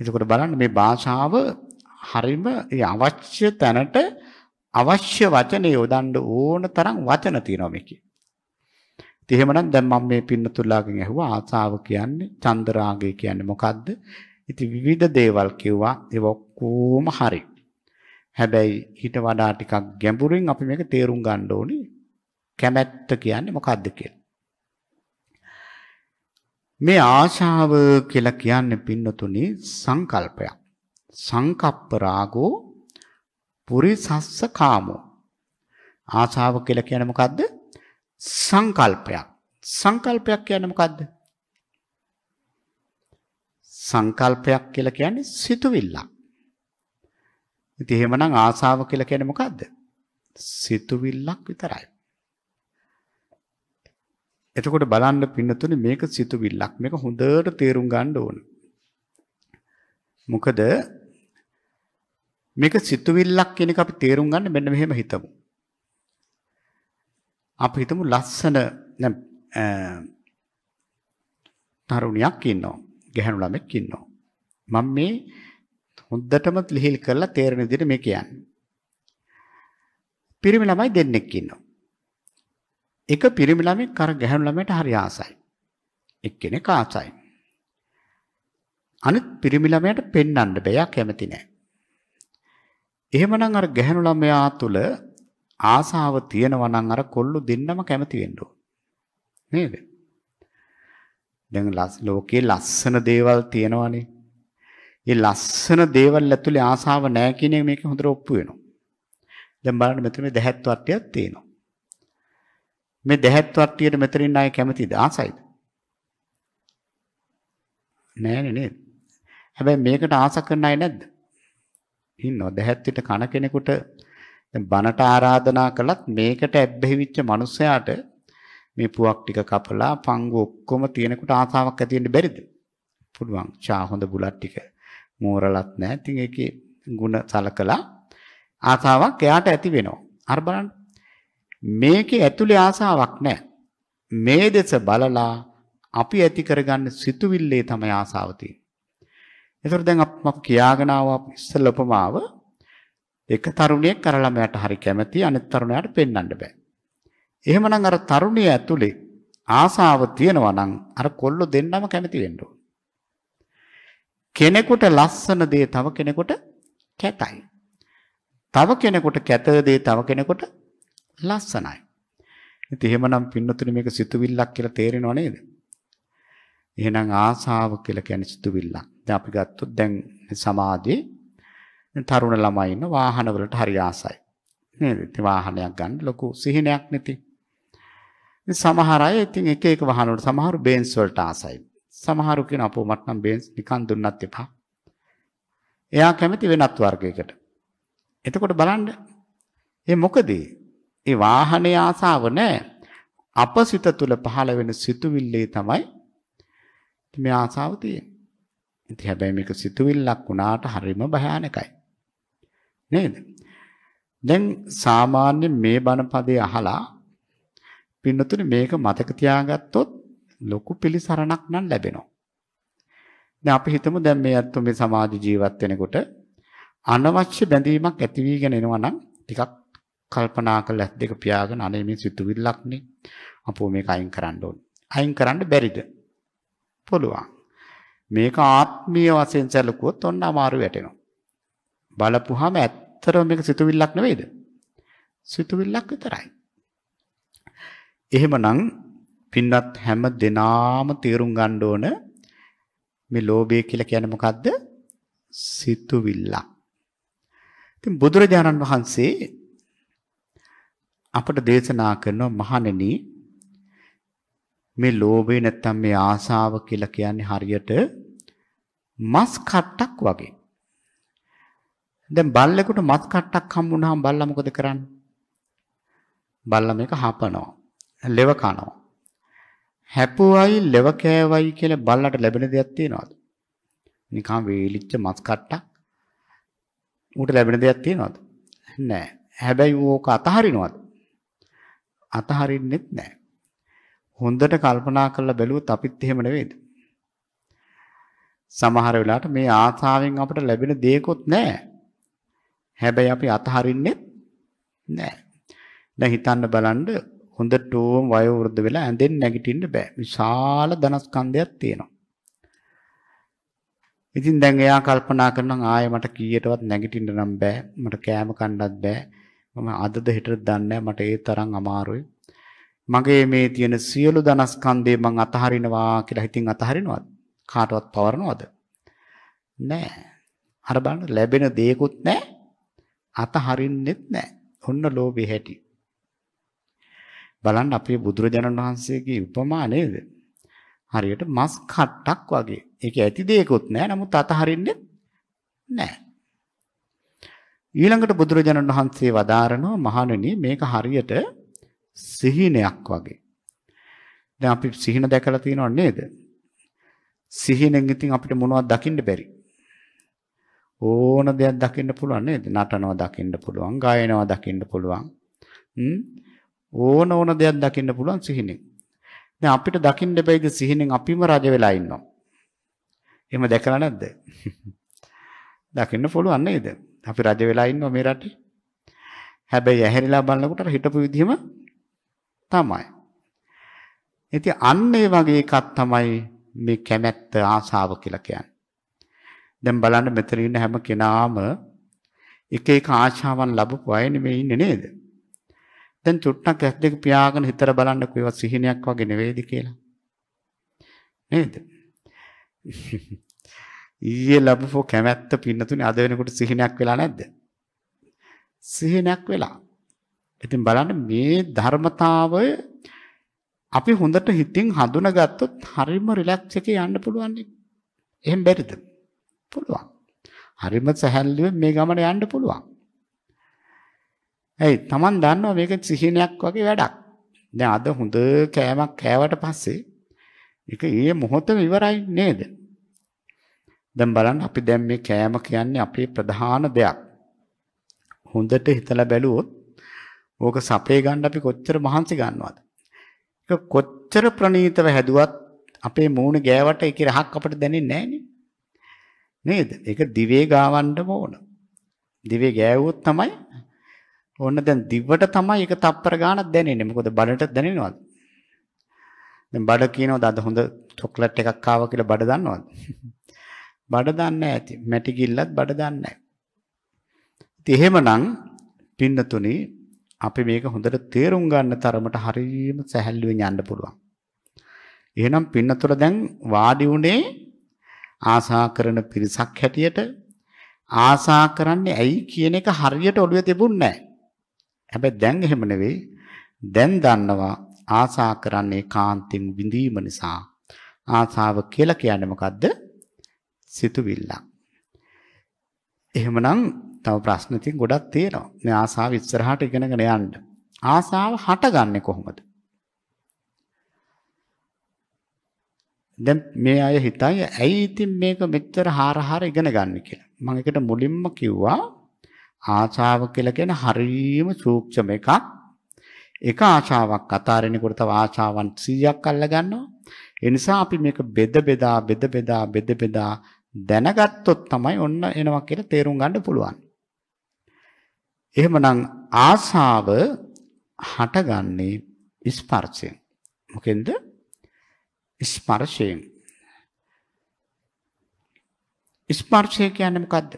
එතකොට බලන්න මේ භාෂාව හරිම ඒ අවශ්‍ය තැනට අවශ්‍ය වචනේ යොදන්න ඕන තරම් වචන තියෙනවා මේකේ. ඉතින් එහෙමනම් දැන් මම මේ පින්නතුලාගෙන් ඇහුවා ආසාව කියන්නේ චන්ද රාගය කියන්නේ මොකද්ද? ඉතින් විවිධ දේවල් කිව්වා ඒක ඔක්කොම හරි. හැබැයි හිත වඩා ටිකක් ගැඹුරින් අපි මේක තේරුම් ගන්න ඕනේ. කැමැත්ත කියන්නේ මොකද්ද කියලා. මේ ආශාව කියලා කියන්නේ පින්නතුනේ සංකල්පයක්. සංකප්ප රාගෝ පුරිසස්ස කාමෝ. ආශාව කියලා කියන්නේ මොකද්ද? සංකල්පයක්. සංකල්පයක් කියන්නේ මොකද්ද? සංකල්පයක් කියලා කියන්නේ සිතුවිල්ලක්. ඉතින් එහෙමනම් ආශාව කියලා කියන්නේ මොකද්ද? සිතුවිල්ලක් විතරයි. එතකොට බලන්න පින්නතුනේ මේක සිතුවිල්ලක්. මේක හොඳට තේරුම් ගන්න ඕන. මොකද මේක සිතුවිල්ලක් කියන එක අපි තේරුම් ගන්න මෙන්න මෙහෙම හිතමු. අපි හිතමු ලස්සන දැන් තරුණියක් ඉන්නවා. ගැහැණු ළමෙක් ඉන්නවා. මම මේ හොඳටම ලිහිල් කරලා තේරෙන විදිහට මේ කියන්නේ. පිරිමි ළමයි දෙන්නෙක් ඉන්නවා. එක පිරිමි ළමෙක් අර ගැහැණු ළමයට හරි ආසයි. එක්කෙනෙක් ආසයි. අනිත් පිරිමි ළමයට පෙන්වන්න බෑ කැමති නෑ. එහෙමනම් අර ගැහැණු ළමයා තුල ආසාව තියෙනවා නම් අර කොල්ලු දෙන්නම කැමති වෙන්න ඕන. නේද? දැන් ලෝකයේ ලස්සන දේවල් තියෙනවානේ. ඒ ලස්සන දේවල් ඇතුලේ ආසාව නැහැ කියන එක මේක හොඳට ඔප්පු වෙනවා. දැන් බලන්න මෙතන මේ දැහැත් වට්ටියක් තියෙනවා. මේ දැහැත් වට්ටියට මෙතනින් ආයේ කැමතිද ආසයිද? නෑනේ නේද? හැබැයි මේකට ආස කරන අය නැද්ද? ඉන්නව දැහැත්ට කන කෙනෙකුට බනට ආරාධනා කළත් මේකට ඇබ්බැහිවිච්ච මනුස්සයාට මේ පුවක් ටික කපලා පංගු ඔක්කොම තියෙනකොට ආසාවක් ඇති වෙන්න බැරිද? පුළුවන්. චා හොඳ බුලත් ටික මෝරලත් නැහැ. ඉතින් ඒකේ ಗುಣ සලකලා ආසාවක් එයාට ඇති වෙනවා. අර බලන්න මේකේ ඇතුලේ ආසාවක් නැහැ. මේ දෙස බලලා අපි ඇති කරගන්න සිතුවිල්ලේ තමයි ආසාව තියෙන්නේ. ඒතර දැන් අපි කියාගෙන ආව ඉස්සෙල් උපමාව එක තරුණියෙක් අර ළමයාට හරි කැමති අනිත් තරුණයාට පෙන්වන්න බෑ. එහෙමනම් අර තරුණිය ඇතුලේ ආසාව තියෙනවා නම් අර කොල්ල දෙන්නම කැමති වෙන්න කෙනෙකුට ලස්සන දේ තව කෙනෙකුට කැතයි. තව කෙනෙකුට කැත දේ තව කෙනෙකුට ලස්සනයි. ඉතින් එහෙමනම් පින්නතුනේ මේක සිතුවිල්ලක් කියලා තේරෙනව නේද? එහෙනම් ආසාව කියලා කියන්නේ සිතුවිල්ලක්. දැන් අපි ගත්තොත් දැන් සමාජයේ තරුණ ළමයි ඉන්න වාහනවලට හරි ආසයි. නේද? ඉතින් වාහනයක් ගන්න ලොකු සිහිනයක් නැති. ඉතින් සමහර අය ඉතින් එක එක වාහනවලට සමහරු බෙන්ස් වලට ආසයි. සමහරු කියන අපෝ මට නම් බෙන්ස් නිකන් දුන්නත් එපා. එයා කැමති වෙනත් වර්ගයකට. එතකොට බලන්න ඒ මොකද ඒ වාහනේ ආසාව නැහැ. අපසිත තුල පහළ වෙන සිතුවිල්ලේ තමයි මේ ආසාව තියෙන්නේ. ඉතින් හැබැයි මේක සිතුවිල්ලක් වුණාට හරිම භයානකයි. නේද? දැන් සාමාන්‍ය මේ බණපදේ අහලා පින්නතුනේ මේක මතක තියාගත්තොත් ලොකු පිළිසරණක් නම් ලැබෙනවා. දැන් අපි හිතමු දැන් මේ අත්තු මේ සමාජ ජීවත් වෙනකොට අනවශ්‍ය බැඳීමක් ඇති වීගෙන එනවා නම් ටිකක් කල්පනා කරලා ඇස් දෙක පියාගෙන අනේ මේ සිතුවිල්ලක්නේ. අපෝ මේක අයින් කරන්න ඕනේ. අයින් කරන්න බැරිද? පුළුවන්. මේක ආත්මීය වශයෙන් සැලකුවොත් ඔන්න අමාරු වැටෙනවා. බලපුවාම ඇත්තටම මේක සිතුවිල්ලක් නෙවෙයිද? සිතුවිල්ලක් විතරයි. එහෙමනම් පින්වත් හැම දිනාම තේරුම් ගන්න ඕන මේ ලෝභය කියලා කියන්නේ මොකද්ද? සිතුවිල්ලක්. ඉතින් බුදුරජාණන් වහන්සේ අපට දේශනා කරනවා මහණෙනි මේ ලෝභය නැත්තම් මේ ආසාව කියලා කියන්නේ හරියට මස් කට්ටක් වගේ. දැන් බල්ලෙකුට මස් කට්ටක් හම්බුනහම බල්ලා මොකද කරන්නේ? බල්ලා මේක හපනවා. ලෙව කනවා. හැපුවයි ලෙව කෑවයි කියලා බල්ලට ලැබෙන දෙයක් තියනවාද? නිකන් වේලිච්ච මස් කට්ටක් ඌට ලැබෙන දෙයක් තියනවාද? නැහැ. හැබැයි ඌ ඕක අතහරිනවද? අතහරින්නෙත් නැහැ. හොඳට කල්පනා කරලා බැලුවොත් අපිත් එහෙම නෙවෙයිද? සමහර වෙලාවට මේ ආසාවෙන් අපට ලැබෙන දේකුත් නැහැ. හැබැයි අපි අතහරින්නෙත් නැහැ. දැන් හිතන්න බලන්න හොඳටම වයෝ වෘද්ධ වෙලා ඇඳෙන් නැගිටින්න බෑ. විශාල ධනස්කන්ධයක් තියෙනවා. ඉතින් දැන් එයා කල්පනා කරනවා ආයෙ මට කීයටවත් නැගිටින්න නම් බෑ. මට කෑම කන්නත් බෑ. මම අදද හෙටද දන්නේ මට ඒ තරම් අමාරුයි. මගේ මේ තියෙන සියලු ධනස්කන්ධේ මං අතහරිනවා කියලා හිතින් අතහරිනවද? කාටවත් පවරනවද? නෑ. අර බලන්න ලැබෙන දේකුත් නෑ. අතහරින්නෙත් නෑ. ඔන්න ලෝභය හැටි. බලන්න අපේ බුදුරජාණන් වහන්සේගේ උපමා නේද? හරියට මස් කට්ටක් වගේ. ඒකේ ඇති දේකුත් නෑ. නමුත් අතහරින්නෙත් නෑ. ඊළඟට බුදුරජාණන් වහන්සේ වදාරනවා මහණෙනි මේක හරියට සිහිනයක් වගේ. දැන් අපි සිහින දැකලා තියෙනව නේද? සිහිනෙන් ඉතින් අපිට මොනවද දකින්න බැරි. ඕන දෙයක් දකින්න පුළුවන් නේද? නටනවා දකින්න පුළුවන්, ගායනවා දකින්න පුළුවන්. ඕන ඕන දෙයක් දකින්න පුළුවන් සිහිනෙන්. දැන් අපිට දකින්න බැයිද සිහිනෙන් අපිම රජ වෙලා ඉන්නවා. එහෙම දැකලා නැද්ද? දකින්න පුළුවන් නේද? අපි රජ වෙලා ඉන්නවා මේ රටේ. හැබැයි ඇහැරිලා බලනකොට හිටපු විදිහම තමයි. ඉතින් අන්න ඒ වගේ එකක් තමයි මේ කැමැත්ත ආසාව කියලා කියන්නේ. දැන් බලන්න මෙතන ඉන්න හැම කෙනාම එක එක ආශාවන් ලැබපු අය නෙමෙයි ඉන්නේ නේද? දැන් චුට්ටක් ඇස් දෙක පියාගෙන හිතර බලන්නකෝ ඒවා සිහිනයක් වගේ නෙවෙයිද කියලා. නේද? ඊයේ ලැබපු කැමැත්ත පින්නතුනේ අද වෙනකොට සිහිනයක් වෙලා නැද්ද? සිහිනයක් වෙලා. ඉතින් බලන්න මේ ධර්මතාවය අපි හොඳට හිතින් හඳුනාගත්තොත් හරිම රිලැක්ස් එකේ යන්න පුළුවන් නේ. එහෙම බැරිද? පුළුවන්. හරිම සැහැල්ලුවෙන් මේ ගමන යන්න පුළුවන්. ඇයි? Taman දන්නවා මේක සිහිනයක් වගේ වැඩක්. දැන් අද හොඳ කෑමක් කෑවට පස්සේ ඒක ඊයේ මොහොතම ඉවරයි නේද? දැන් බලන්න අපි දැන් මේ කෑම කියන්නේ අපේ ප්‍රධාන දෙයක්. හොඳට හිතලා බැලුවොත් ඕක සපේ ගන්න අපි කොච්චර මහන්සි ගන්නවද? ඒක කොච්චර ප්‍රණීතව හැදුවත් අපේ මූණ ගෑවට ඒකේ රහක් අපිට දැනෙන්නේ නේද? ඒක දිවේ ගාවන්නම ඕන. දිවේ ගෑවුවොත් තමයි ඕන්න දැන් දිවට තමයි ඒක තප්පර ගාණක් දැනෙන්නේ. මොකද බඩට දැනෙනවද? දැන් බඩ කියනවාද අද හොඳ චොක්ලට් එකක් ආවා කියලා බඩ දන්නවද? බඩ දන්නේ ඇති. මැටි ගිල්ලත් බඩ දන්නේ නැහැ. එහෙමනම් පින්නතුනි අපි මේක හොඳට තේරුම් ගන්න තරමට හරියම සැහැල්ලුවෙන් යන්න පුළුවන්. එහෙනම් පින්නතොට දැන් වාඩි උනේ ආසා කරන පිරිසක් හැටියට ආසා කරන්නේ ඇයි කියන එක හරියට ඔළුවේ තිබුණේ නැහැ. හැබැයි දැන් එහෙම නෙවෙයි. දැන් දන්නවා ආසා කරන්නේ කාන්තින් විඳීම නිසා. ආසාව කියලා කියන්නේ මොකද්ද? සිතුවිල්ලක්. එහෙමනම් තව ප්‍රශ්න තියෙන ගොඩක් තියෙනවා. මේ ආසාව ඉස්සරහට ඉගෙනගෙන යන්න. ආසාව හටගන්නේ කොහොමද? දැන් මේ අය හිතයි ඇයි ඉතින් මේක මෙච්චර හාරහාර ඉගෙන ගන්න කියලා. මම ඒකට මුලින්ම කිව්වා ආශාව කියලා කියන හරීම සූක්ෂම එකක්. එක ආශාවක් අතාරිනකොට තව ආශාවන් 100ක් අල්ල ගන්නවා. ඒ නිසා අපි මේක බෙද බෙදා බෙද බෙදා බෙද බෙදා දැනගත්තොත් තමයි ඔන්න එනවා කියලා තේරුම් ගන්න පුළුවන්. එහෙමනම් ආසාව හටගන්නේ ස්පර්ශයෙන්. මොකෙන්ද? ස්පර්ශයෙන්. ස්පර්ශය කියන්නේ මොකද්ද?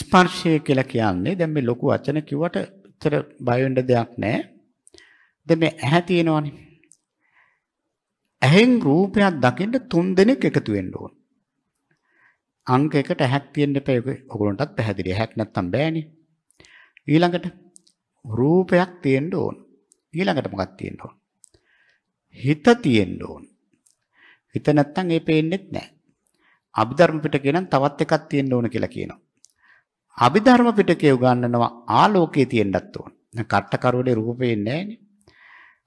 ස්පර්ශය කියලා කියන්නේ දැන් මේ ලොකු වචන කිව්වට උතර බය වෙන්න දෙයක් නැහැ. දැන් මේ ඇහැ තියෙනවනේ. ඇහෙන් රූපයක් දකින්න තුන් දෙනෙක් එකතු වෙන්න ඕන. අංක එකට ඇහක් තියෙන්න එපා. ඒක ඔයගොල්ලන්ටත් පැහැදිලි. ඇහක් නැත්තම් බෑනේ. ඊළඟට රූපයක් තියෙන්න ඕන. ඊළඟට මොකක් තියෙන්න ඕන? හිත තියෙන්න ඕන. හිත නැත්තම් ඒ පේන්නේත් නැහැ. අභිධර්ම පිටකේ නම් තවත් එකක් තියෙන්න ඕන කියලා කියනවා. අභිධර්ම පිටකේ උගන්වනවා ආලෝකයේ තියෙන්නත් ඕන. කට්ටකරුවේ රූපේ නැහැ නේ.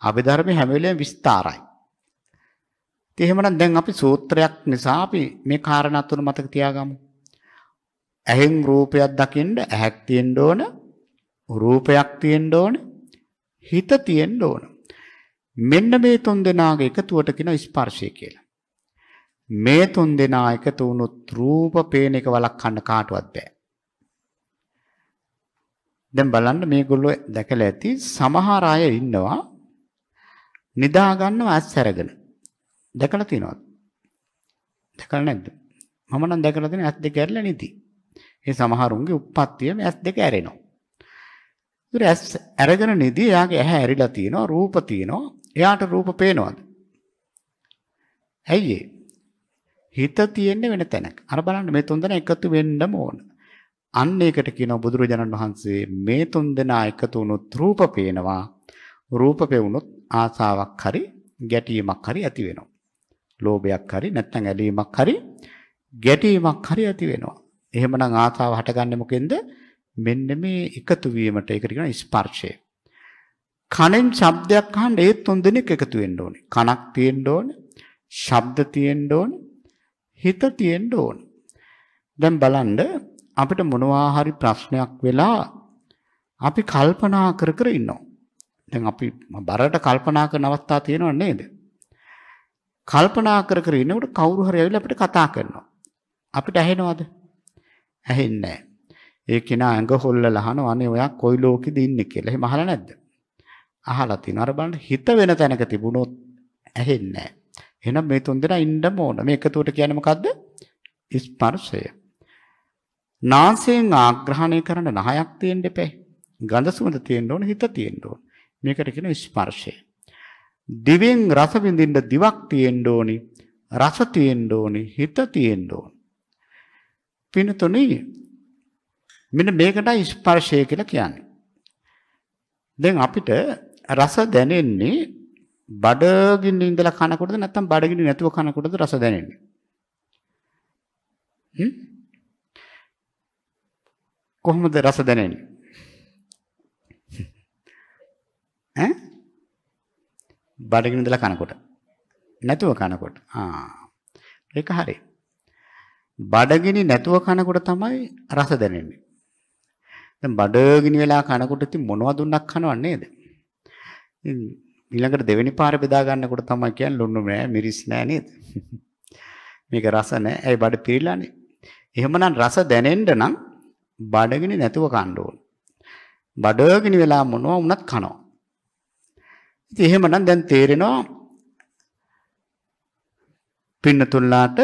අභිධර්මයේ හැම වෙලෙම විස්තරයි. ඉතින් එහෙමනම් දැන් අපි සූත්‍රයක් නිසා අපි මේ කාරණා තුන මතක තියාගමු. ඇහෙන් රූපයක් දකින්න ඇහක් තියෙන්න ඕන, රූපයක් තියෙන්න ඕන, හිත තියෙන්න ඕන. මෙන්න මේ තුන් දෙනාගේ එකතුවට කියන ස්පර්ශය කියලා. මේ තුන් දෙනා එකතු වුණොත් රූප පේන එක වළක්වන්න කාටවත් බෑ. දැන් බලන්න මේගොල්ලෝ දැකලා ඇති සමහර අය ඉන්නවා නිදා ගන්නව ඇස් අරගෙන. දැකලා තියෙනවද? දැකලා නැද්ද? මම නම් දැකලා තියෙන ඇස් දෙක ඇරලා නිති. ඒ සමහරුන්ගේ උප්පත්තියම ඇස් දෙක ඇරෙනවා. ඉතින් ඇස් ඇරගෙන නිදි එයාගේ ඇහැ ඇරිලා තියෙනවා, රූප තියෙනවා. එයාට රූප පේනවද? ඇයි හිත තියෙන්නේ වෙන තැනක. අර බලන්න මේ තුන් දෙනා එකතු වෙන්නම ඕන. අන්න ඒකට කියනවා බුදුරජාණන් වහන්සේ මේ තුන් දෙනා එකතු වුණොත් රූප පේනවා. රූප පෙවුනොත් ආසාවක් හරි ගැටීමක් හරි ඇති වෙනවා. ලෝභයක් හරි නැත්නම් ඇලීමක් හරි ගැටීමක් හරි ඇති වෙනවා. එහෙමනම් ආසාව හටගන්නේ මොකෙන්ද? මෙන්න මේ එකතු වීමට ඒකට කියනවා ස්පර්ශය. කනෙන් ශබ්දයක් අහන්න ඒ තුන් දෙනෙක් එකතු වෙන්න ඕනේ. කනක් තියෙන්න ඕනේ. ශබ්ද තියෙන්න ඕනේ. හිත තියෙන්න ඕනේ. දැන් බලන්න අපිට මොනවා හරි ප්‍රශ්නයක් වෙලා අපි කල්පනා කර කර ඉන්නවා. දැන් අපි බරට කල්පනා කරන අවස්ථා තියෙනව නේද? කල්පනා කර කර ඉන්නකොට කවුරු හරි ඇවිල්ලා අපිට කතා කරනවා. අපිට ඇහෙනවද? ඇහෙන්නේ නැහැ. ඒ කෙනා ඇඟ හොල්ලලා අහනවා අනේ ඔයා කොයි ලෝකෙද ඉන්නේ කියලා. එහෙම අහලා නැද්ද? අහලා තිනවා. අර බලන්න හිත වෙන තැනක තිබුණොත් ඇහෙන්නේ නැහැ. එහෙනම් මේ තුන් දෙනා ඉන්නම ඕන. මේ එකතුවට කියන්නේ මොකද්ද? ස්පර්ශය. නාසයෙන් ආග්‍රහණය කරන නහයක් තියෙන්න එපේ. ගඳ සුවඳ තියෙන්න ඕන, හිත තියෙන්න ඕන. මේකට කියන ස්පර්ශය. දිවෙන් රස විඳින්න දිවක් තියෙන්න ඕනි. රස තියෙන්න ඕනි. හිත තියෙන්න ඕනි. පිනතුනේ මෙන්න මේකටයි ස්පර්ශය කියලා කියන්නේ. දැන් අපිට රස දැනෙන්නේ බඩගින්න ඉඳලා කනකොටද නැත්නම් බඩගින්න නැතුව කනකොටද රස දැනෙන්නේ? හ්ම්? කොහොමද රස දැනෙන්නේ? ඈ? බඩගින්න ඉඳලා කනකොට. නැතුව කනකොට. ආ. ඒක හරි. බඩගිනි නැතුව කනකොට තමයි රස දැනෙන්නේ. දැන් බඩගිනි වෙලා කනකොට ඉතින් මොනවද දුන්නක් කනව නේද? ඊළඟට දෙවෙනි පාර බෙදා ගන්නකොට තමයි කියන්නේ ලුණු නෑ, මිරිස් නෑ නේද? මේක රස නෑ. ඇයි බඩ පිරලානේ? එහෙමනම් රස දැනෙන්න නම් බඩගිනි නැතුව කන්න ඕන. බඩගිනි වෙලා මොනවා වුණත් කනවා. ඉතින් එහෙමනම් දැන් තේරෙනවා පින්නතුල්ලාට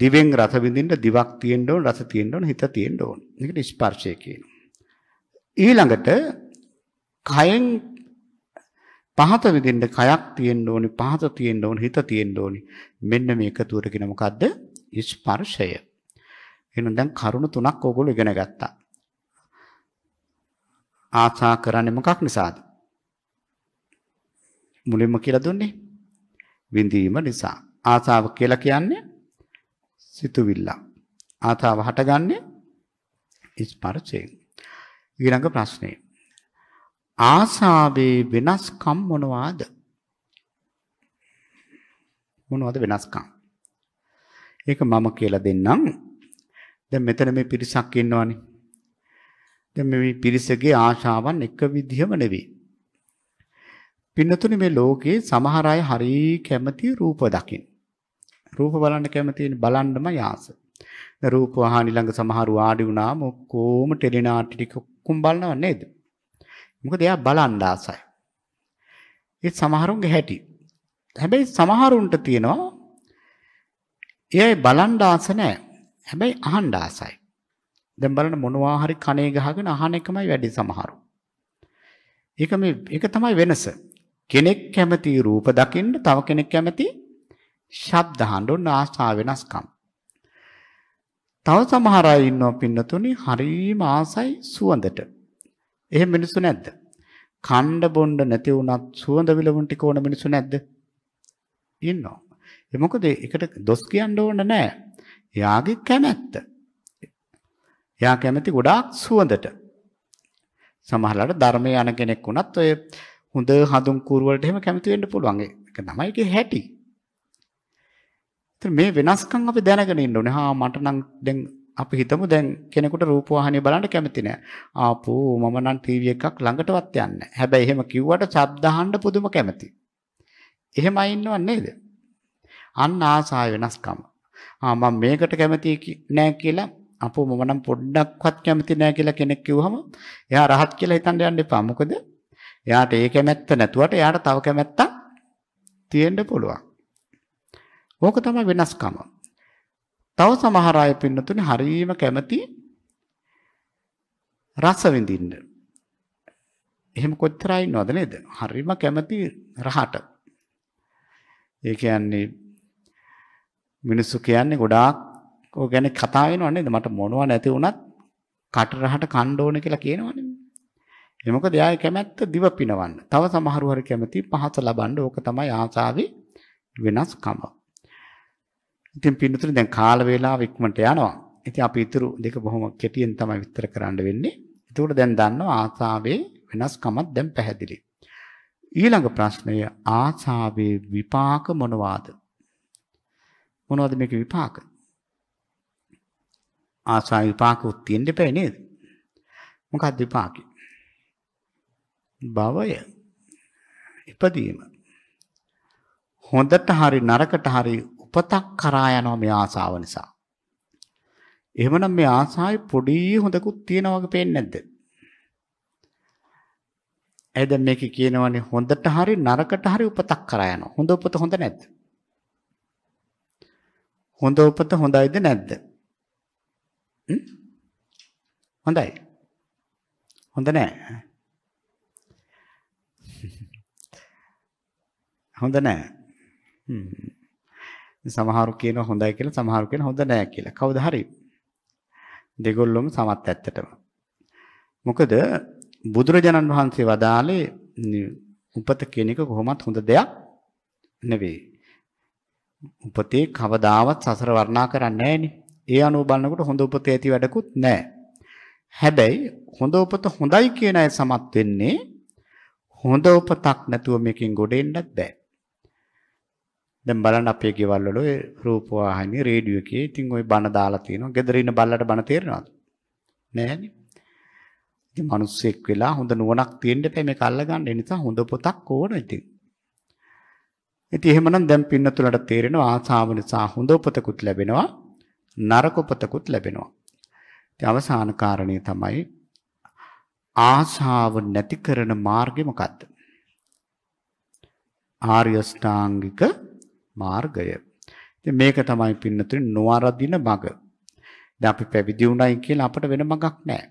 දිවෙන් රස විඳින්න දිවක් තියෙන්න ඕන රස තියෙන්න ඕන හිත තියෙන්න ඕන. ඒකට ස්පර්ශය කියනවා. ඊළඟට කයෙන් පහත විඳින්න කයක් තියෙන්න ඕනි පහත තියෙන්න ඕනි හිත තියෙන්න ඕනි. මෙන්න මේ එකතුවට කියන මොකද්ද? ස්පර්ශය. එහෙනම් දැන් කරුණු තුනක් ඕගොල්ලෝ ඉගෙන ගත්තා. ආසා කරන්නේ මොකක් නිසාද? මුලින්ම කියලා දුන්නේ විඳීම නිසා. ආසාව කියලා කියන්නේ සිතුවිල්ල. ආතාව හටගන්නේ ස්පර්ශයෙන්. ඊළඟ ප්‍රශ්නේ. ආසාවේ වෙනස්කම් මොනවාද? මොනවද වෙනස්කම්? ඒක මම කියලා දෙන්නම්. දැන් මෙතන මේ පිරිසක් ඉන්නවනේ. දැන් මේ පිරිසගේ ආශාවන් එක විදිහම නෙවෙයි. පින්නතුනි මේ ලෝකේ සමහර අය හරි කැමති රූප දකින්න. රූප බලන්න කැමති බලන්නම යාස. රූප වහානි ළඟ සමහරු ආඩි වුණාම ඔක්කොම ටෙලිනාටි ටික ඔක්කොම බලනව නේද? මොකද එයා බලන්න ආසයි. ඒ සමහරුන්ගේ හැටි. හැබැයි සමහරුන්ට තියෙනවා එයයි බලන්න ආස නැහැ. හැබැයි අහන්න ආසයි. දැන් බලන්න මොනවා හරි කණේ ගහගෙන අහන එකමයි වැඩි සමහරු. ඒක මේ ඒක තමයි වෙනස. කෙනෙක් කැමති රූප දකින්න තව කෙනෙක් කැමති ශබ්ද අහන්න ඕන ආශා වෙනස්කම්. තව සමහර අය ඉන්නවා පින්නතුනි හරීම ආසයි සුවඳට. එහෙම මිනිස්සු නැද්ද? කණ්ඩ බොණ්ඩ නැති වුණත් සුවඳ විලවුන් ටික ඕන මිනිස්සු නැද්ද? ඉන්නවා. ඒ මොකද ඒකට දොස් කියන්න ඕන නෑ. එයාගේ කැමැත්ත. එයා කැමති ගොඩාක් සුවඳට. සමහරවිට ධර්මයේ යන කෙනෙක් වුණත් ඔය හොඳ හඳුන් කූරු වලට එහෙම කැමති වෙන්න පුළුවන්. ඒක තමයි ඒකේ හැටි. ඉතින් මේ වෙනස්කම් අපි දැනගෙන ඉන්න ඕනේ. හා මට නම් දැන් අපි හිතමු දැන් කෙනෙකුට රූපවාහිනිය බලන්න කැමති නෑ. ආපෝ මම නම් ටීවී එකක් ළඟටවත් යන්නේ නෑ. හැබැයි එහෙම කිව්වට ශබ්ද අහන්න පුදුම කැමති. එහෙමයි ඉන්නව නේද? අන්න ආසාය වෙනස්කම. ආ මම මේකට කැමති නෑ කියලා අපෝ මම නම් පොඩ්ඩක්වත් කැමති නෑ කියලා කෙනෙක් කිව්වහම එයා රහත් කියලා හිතන්න යන්න එපා. මොකද එයාට ඒ කැමැත්ත නැතුවට එයාට තව කැමැත්තක් තියෙන්න පුළුවන්. ඕක තමයි වෙනස්කම. තව සමහර අය පින්නතුනේ හරීම කැමති රස විඳින්න. එහෙම කොච්චර අය ඉන්නවද නේද? හරීම කැමති රහට. ඒ කියන්නේ මිනිස්සු කියන්නේ ගොඩාක් ඕක ගැන කතා වෙනව නේද? මට මොනවා නැති වුණත් කට රහට කන්න ඕන කියලා කියනවනේ. ඒ මොකද එයාගේ කැමැත්ත දිව පිනවන්න. තව සමහරු හරි කැමති පහස ලබන්න. ඕක තමයි ආසාවේ වෙනස්කම. ඉතින් පින්නතුනේ දැන් කාල වේලාව ඉක්මනට යනවා. ඉතින් අපි ඊතුරු දෙක බොහොම කෙටියෙන් තමයි විස්තර කරන්න වෙන්නේ. ඒකට දැන් දන්නවා ආසාවේ වෙනස්කමක් දැන් පැහැදිලි. ඊළඟ ප්‍රශ්නය ආසාවේ විපාක මොනවාද? මොනවද මේකේ විපාක? ආසාව විපාක උත් තියෙන්න දෙපැයි නේද? මොකක්ද විපාකේ? භවය ඉපදීම හොඳට හරි නරකට හරි උපතක් කරා යනවා මේ ආසාව නිසා. එහෙමනම් මේ ආසාවේ පොඩි හොඳකුත් තියෙනවා වගේ පේන්නේ නැද්ද? ඇයි දැන් මේක කියනවනේ හොඳට හරි නරකට හරි උපතක් කරා යනවා. හොඳ උපත හොඳ නැද්ද? හොඳ උපත හොඳයිද නැද්ද? හොඳයි. හොඳ නැහැ. හොඳ නැහැ. සමහරු කියන හොඳයි කියලා සමහරු කියන හොඳ නෑ කියලා. කවුද හරි? දෙගොල්ලොම සමත් ඇත්තටම. මොකද බුදුරජාණන් වහන්සේ වදාළේ උපත කියන එක කොහොමත් හොඳ දෙයක් නෙවෙයි. උපතේ කවදාවත් සසර වර්ණා කරන්නේ ඒ අනුව බලනකොට හොඳ උපතේ ඇති වැඩකුත් නෑ. හැබැයි හොඳ උපත හොඳයි කියන අය සමත් වෙන්නේ හොඳ උපතක් නැතුව මේකෙන් ගොඩ එන්නත් බෑ. දැන් බලන්න අපේ ගෙවල් වල ඔය රූපවාහිනිය රේඩියෝ එකේ ඉතින් ওই බණ දාලා තියෙනවා. ගෙදර ඉන්න බල්ලට බණ තේරෙනවද? නෑනේ. ඉතින් මිනිස්සෙක් වෙලා හොඳ නුවණක් තියෙන්න එපා මේක අල්ලගන්න. ඒ නිසා හොඳ පොතක් ඕන ඉතින්. ඉතින් එහෙමනම් දැන් පින්නතුලට තේරෙනවා ආසාව නිසා හොඳ උපතකුත් ලැබෙනවා නරක උපතකුත් ලැබෙනවා. ඉතින් අවසාන කාරණේ තමයි ආසාව නැති කරන මාර්ගය මොකද්ද? ආර්ය ස්ථාංගික මාර්ගය. ඉතින් මේක තමයි පින්නතුනේ නොවරදින මඟ. දැන් අපි පැවිදි වුණයි කියලා අපට වෙන මඟක් නැහැ.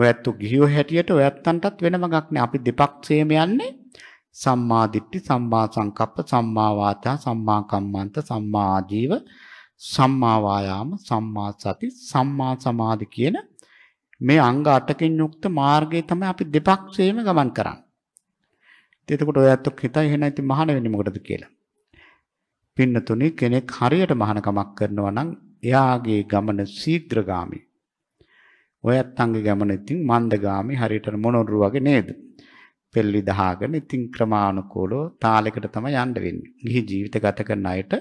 ඔයත්තු ගිහියෝ හැටියට ඔයත්තන්ටත් වෙන මඟක් නැහැ. අපි දෙපක්ෂයේම යන්නේ සම්මා දිට්ඨි සම්මා සංකප්ප සම්මා වාචා සම්මා කම්මන්ත සම්මා ආජීව සම්මා වායාම සම්මා සති සම්මා සමාධි කියන මේ අංග 8කින් යුක්ත මාර්ගය තමයි අපි දෙපක්ෂේම ගමන් කරන්නේ. එතකොට ඔයත් හිතයි එහෙනම් ඉතින් මහාන වෙන්නේ මොකටද කියලා. පින්නතුනි කෙනෙක් හරියට මහානකමක් කරනවා නම් එයාගේ ගමන ශීඝ්‍රගාමි. ඔයත් අංගේ ගමන ඉතින් මන්දගාමි හරියට මොනොරු වගේ නේද? පෙල්ලි දහාගෙන ඉතින් ක්‍රමානුකූලව තාලයකට තමයි යන්න වෙන්නේ. ගිහි ජීවිත ගත කරන අයට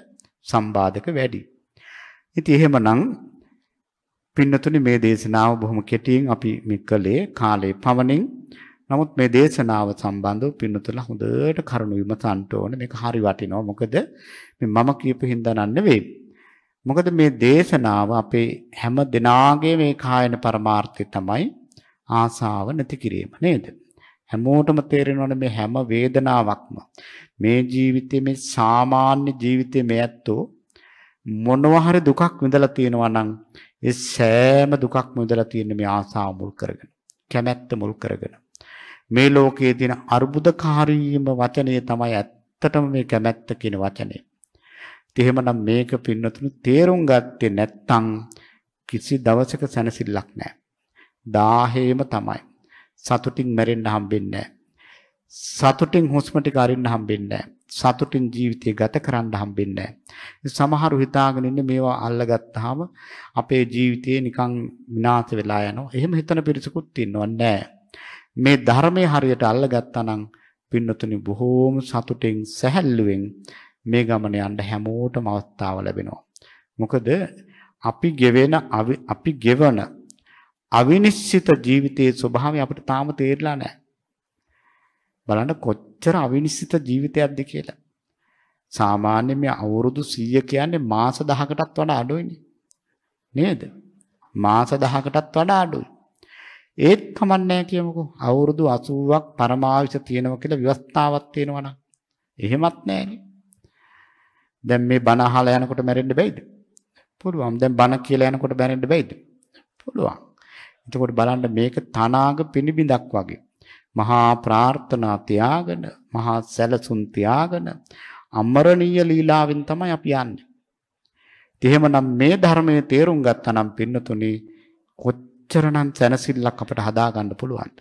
සම්බාධක වැඩි. ඉතින් එහෙමනම් පින්නතුනි මේ දේශනාව බොහොම කෙටියෙන් අපි මේ කළේ කාලේ පවණින් නමුත් මේ දේශනාව සම්බන්ධව පින්නතුලා හොඳට කරුණු විමසන්ට ඕනේ. මේක හරි වටිනවා. මොකද මේ මම කියපු හින්දා නෙවෙයි. මොකද මේ දේශනාව අපේ හැම දිනාගේ මේ කායන පරමාර්ථය තමයි ආසාව නැති කිරීම නේද? හැමෝටම තේරෙනවනේ මේ හැම වේදනාවක්ම මේ ජීවිතයේ මේ සාමාන්‍ය ජීවිතයේ මේ ඇත්තෝ මොනවා හරි දුකක් විඳලා තියෙනවා නම් ඒ සෑම දුකක්ම විඳලා තියෙන්නේ මේ ආසාව මුල් කරගෙන කැමැත්ත මුල් කරගෙන මේ ලෝකයේ තියෙන අර්බුදකාරීම වචනේ තමයි ඇත්තටම මේ කැමැත්ත කියන වචනේ. ඉතින් එහෙමනම් මේක පින්නතුණු තේරුම් ගත්තේ නැත්නම් කිසි දවසක සැනසෙල්ලක් නැහැ. දාහේම තමයි. සතුටින් මැරෙන්න හම්බෙන්නේ සතුටින් හුස්ම ටික අරින්න හම්බෙන්නේ සතුටින් ජීවිතය ගත කරන්න හම්බෙන්නේ සමහරු හිතාගෙන ඉන්නේ මේවා අල්ලගත්තාම අපේ ජීවිතේ නිකන් විනාශ වෙලා යනවා. එහෙම හිතන පිරිසකුත් ඉන්නව නෑ. මේ ධර්මයේ හරියට අල්ලගත්තා නම් පින්නතුනි බොහෝම සතුටින් සැහැල්ලුවෙන් මේ ගමන යන්න හැමෝටම අවස්ථාව ලැබෙනවා. මොකද අපි ගෙවෙන අපි ගෙවන අවිනිශ්චිත ජීවිතයේ ස්වභාවය අපිට තාම තේරලා නැහැ. බලන්න කොච්චර අවිනිශ්චිත ජීවිතයක්ද කියලා. සාමාන්‍ය මේ අවුරුදු 100 කියන්නේ මාස 10කටත් වඩා අඩුයිනේ. නේද? මාස 10කටත් වඩා අඩුයි. ඒත් කමන්නේ කියමුකෝ. අවුරුදු 80ක් පරමාවිෂ තියෙනවා කියලා විවස්ථාවක් තියෙනවා නම්. එහෙමත් නැහැනේ. දැන් මේ බණ අහලා යනකොට මැරෙන්න බැයිද? පුළුවන්. දැන් බණ කියලා යනකොට මැරෙන්න බැයිද? පුළුවන්. එතකොට බලන්න මේක තනාග පිනිබිඳක් වගේ. මහා ප්‍රාර්ථනා තියාගෙන, මහා සැලසුම් තියාගෙන අමරණීය ලීලාවෙන් තමයි අපි යන්නේ. එහෙමනම් මේ ධර්මයේ තේරුම් ගත්තා නම් පින්නතුනේ කොච්චරනම් සැනසෙල්ලක් අපට හදාගන්න පුළුවන්ද?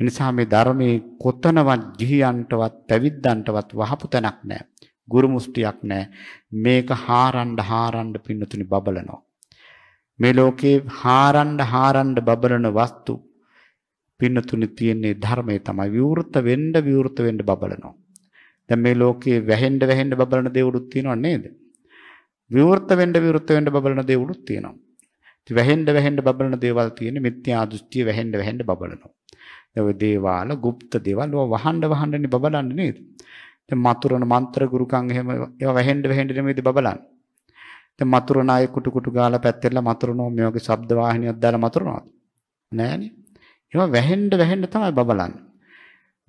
එනිසා මේ ධර්මයේ කොතනවත් ගිහියන්ටවත් පැවිද්දන්ටවත් වහපු තැනක් නැහැ. ගුරු මුස්තියක් නැහැ. මේක හාරණ්ඩ හාරණ්ඩ පින්නතුනි බබලනවා. මේ ලෝකේ හාරණ්ඩ හාරණ්ඩ බබලන වස්තු පින්නතුනි තියෙන්නේ ධර්මයේ තමයි විවෘත වෙන්න විවෘත වෙන්න බබලනවා. දැන් මේ ලෝකේ වැහෙන්න වැහෙන්න බබලන දේවලුත් තියෙනව නේද? විවෘත වෙන්න විවෘත වෙන්න බබලන දේවලුත් තියෙනවා. ඉතින් වැහෙන්න වැහෙන්න බබලන දේවල් තියෙන්නේ මිත්‍යා දෘෂ්ටිය වැහෙන්න වැහෙන්න බබලනවා. ඒ දේවාල, গুপ্ত දේවල් ඔය වහන්න වහන්නනේ බබලන්නේ නේද? දැන් මතුරුන මන්ත්‍ර ගුරුකම් එහෙම ඒවා වැහෙන්න වැහෙන්න නෙමෙයිද බබලන්නේ. දැන් මතුරුන අය කුටු කුටු ගාලා පැත්තෙල්ලා මතුරුනෝ මේ වගේ ශබ්ද වාහිනියක් දාලා මතුරුනවා. නෑනේ. ඒවා වැහෙන්න වැහෙන්න තමයි බබලන්නේ.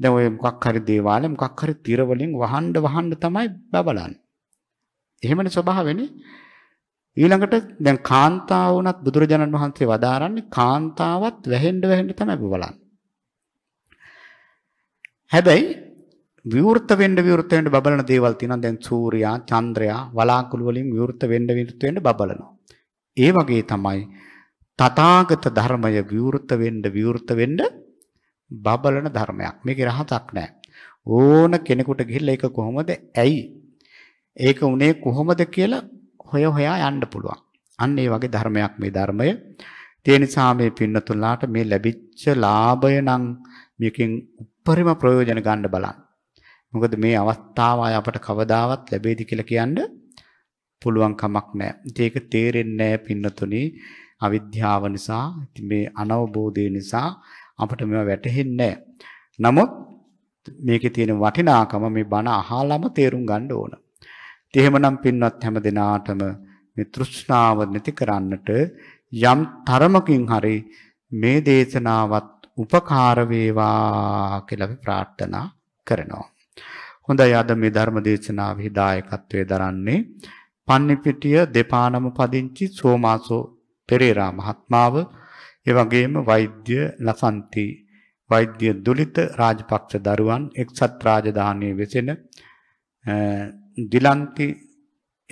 දැන් ඔය මොකක් හරි දේවාලෙ මොකක් හරි තිර වලින් වහන්න වහන්න තමයි බබලන්නේ. එහෙමනේ ස්වභාවෙනේ. ඊළඟට දැන් කාන්තාව වුණත් බුදුරජාණන් වහන්සේ වදාරන්නේ කාන්තාවත් වැහෙන්න වැහෙන්න තමයි බලන්නේ. හැබැයි විවෘත වෙන්න විවෘත වෙන්න බබලන දේවල් තියෙනවා. දැන් සූර්යා, චන්ද්‍රයා වලාකුළු වලින් විවෘත වෙන්න විවෘත වෙන්න බබලනවා. ඒ වගේ තමයි තථාගත ධර්මය විවෘත වෙන්න විවෘත වෙන්න බබලන ධර්මයක්. මේකේ රහසක් නැහැ. ඕන කෙනෙකුට ගිහිල්ලා ඒක කොහොමද? ඇයි? ඒක උනේ කොහොමද කියලා හොය හොයා යන්න පුළුවන්. අන්න ඒ වගේ ධර්මයක් මේ ධර්මය. ඒ නිසා මේ පින්නතුලාට මේ ලැබිච්ච ලාභය නම් මේකෙන් උපරිම ප්‍රයෝජන ගන්න බලන්න. මොකද මේ අවස්ථාව අපට කවදාවත් ලැබෙයිද කියලා කියන්න පුළුවන් කමක් නැහැ. ඒක තේරෙන්නේ නැහැ පින්නතුනි. අවිද්‍යාව නිසා, මේ අනවබෝධය නිසා අපට මේවා වැටහෙන්නේ නමුත් මේකේ තියෙන වටිනාකම මේ බණ අහලාම තේරුම් ගන්න ඕන. එහෙමනම් පින්වත් හැම දිනාටම මේ තෘෂ්ණාව නැති කරන්නට යම් තරමකින් හරි මේ දේශනාවත් උපකාර වේවා කියලා අපි ප්‍රාර්ථනා කරනවා. හොඳයි අද මේ ධර්ම දේශනාවේ දායකත්වයේ දරන්නේ පන්නිපිටිය දෙපානම පදිංචි සෝමාසෝ පෙරේරා මහත්මාව ඒ වගේම වෛද්‍ය ලසන්ති වෛද්‍ය දුලිත රාජපක්ෂ දරුවන් එක්සත් රාජධානියේ වෙසෙන දිලන්ති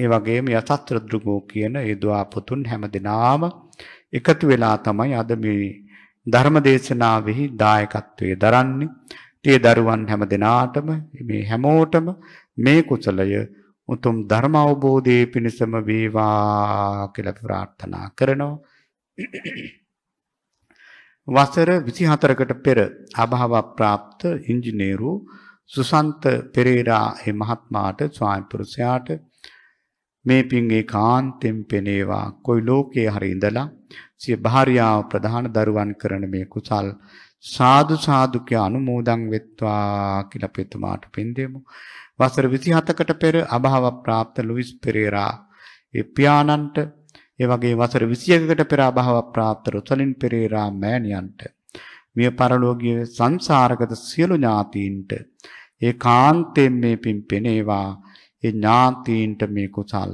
ඒ වගේම යසත්‍ර දෘගෝ කියන ඒ දුවාපොතුන් හැම දිනාම එකතු වෙලා තමයි අද මේ ධර්මදේශනාවෙහි දායකත්වයේ දරන්නේ. ඒ දරුවන් හැම දිනාටම මේ හැමෝටම මේ කුසලය උතුම් ධර්ම අවබෝධයේ පිණසම වේවා කියලා ප්‍රාර්ථනා කරනවා. වසර 24කට පෙර අභාව ප්‍රාප්ත ඉංජිනේරු සුසන්ත පෙරේරා ඒ මහත්මාට ස්වාමිපුරුෂයාට මේ පින් ඒකාන්තෙන් පෙනේවා කොයි ලෝකයේ හරි ඉඳලා සිය භාර්යාව ප්‍රධාන දරුවන් කරන මේ කුසල් සාදු සාදුක අනුමෝදන් වෙත්වා කියලා පෙතුමාට පින් දෙමු. වසර 27කට පෙර අභාව ප්‍රාප්ත ලුයිස් පෙරේරා ඒ පියාණන්ට ඒ වගේ වසර 21කට පෙර අභාව ප්‍රාප්ත රොසලින් පෙරේරා මෑණියන්ට මිය පරලෝකීය සංසාරගත සියලු ඥාතීන්ට ඒ කාන්තෙන් මේ පින් පෙනේවා ඒ ඥාතීන්ට මේ කුසල්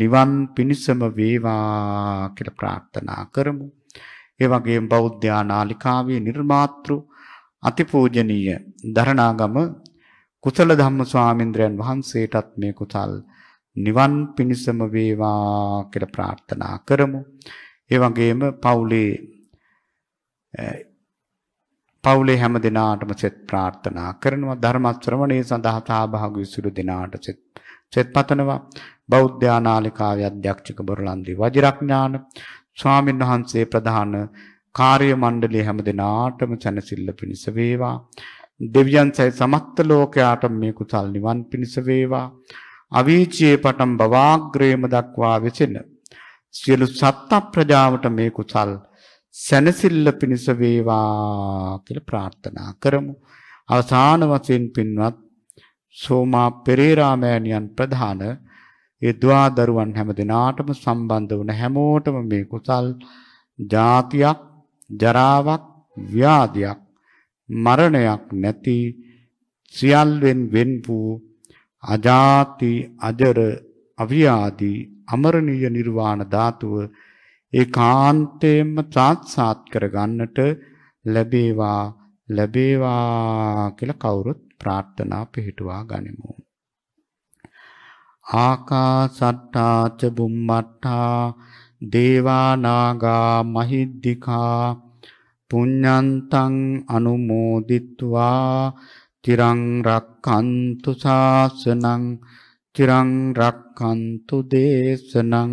නිවන් පිණසම වේවා කියලා ප්‍රාර්ථනා කරමු. ඒ වගේම බෞද්ධා නාලිකාවේ නිර්මාතෘ අතිපූජනීය දරණාගම කුසල ධම්ම ස්වාමීන්ද්‍රයන් වහන්සේටත් මේ කුසල් නිවන් පිණසම වේවා කියලා ප්‍රාර්ථනා කරමු. ඒ වගේම පවුලේ පවුලේ හැම දිනාටම සෙත් ප්‍රාර්ථනා කරනවා ධර්ම ශ්‍රවණයේ සඳහා සහභාගී සුළු දිනාට සෙත් සෙත් පතනවා බෞද්ධ ආනාලිකාවේ අධ්‍යක්ෂක බොරලන්දි වජිරඥාන ස්වාමීන් වහන්සේ ප්‍රධාන කාර්ය මණ්ඩලයේ හැම දිනාටම සැනසෙල්ල පිණිස වේවා දෙවියන් සහ සමස්ත ලෝකයාට මේ කුසල් නිවන් පිණිස වේවා අවීචියේ පටන් බවාග්‍රේම දක්වා විසෙන සියලු සත්ත්ව ප්‍රජාවට මේ කුසල් සැනසෙල්ල පිණිස වේවා කියලා ප්‍රාර්ථනා කරමු. අවසාන වශයෙන් පින්වත් සෝමා පෙරේරා මෑණියන් ප්‍රධාන ඒ දුවා දරුවන් හැමදෙනාටම සම්බන්ධ වුණ හැමෝටම මේ කුසල් ජාතියක් ජරාවක් ව්‍යාධියක් මරණයක් නැති සියල්ලෙන් වෙන් වූ අජාති අජර අව්‍යාදී අමරණීය නිර්වාණ ධාතුව ඒ කාන්තේම සාත්සාත් කරගන්නට ලැබේවා ලැබේවා කියලා කවුරුත් ප්‍රාර්ථනා පිහිටුවා ගනිමු. ආකාසට්ටා ච බුම්මට්ටා දේවා නාග මහිද්దికා පුඤ්ඤන්තං අනුමෝදිත්වා තිරං රක්칸තු ශාසනං තිරං රක්칸තු දේශනං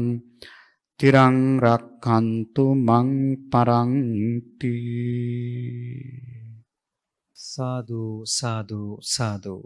තිරං රක් රක්ඛන්තු මං පරන්ති සාදු සාදු සාදු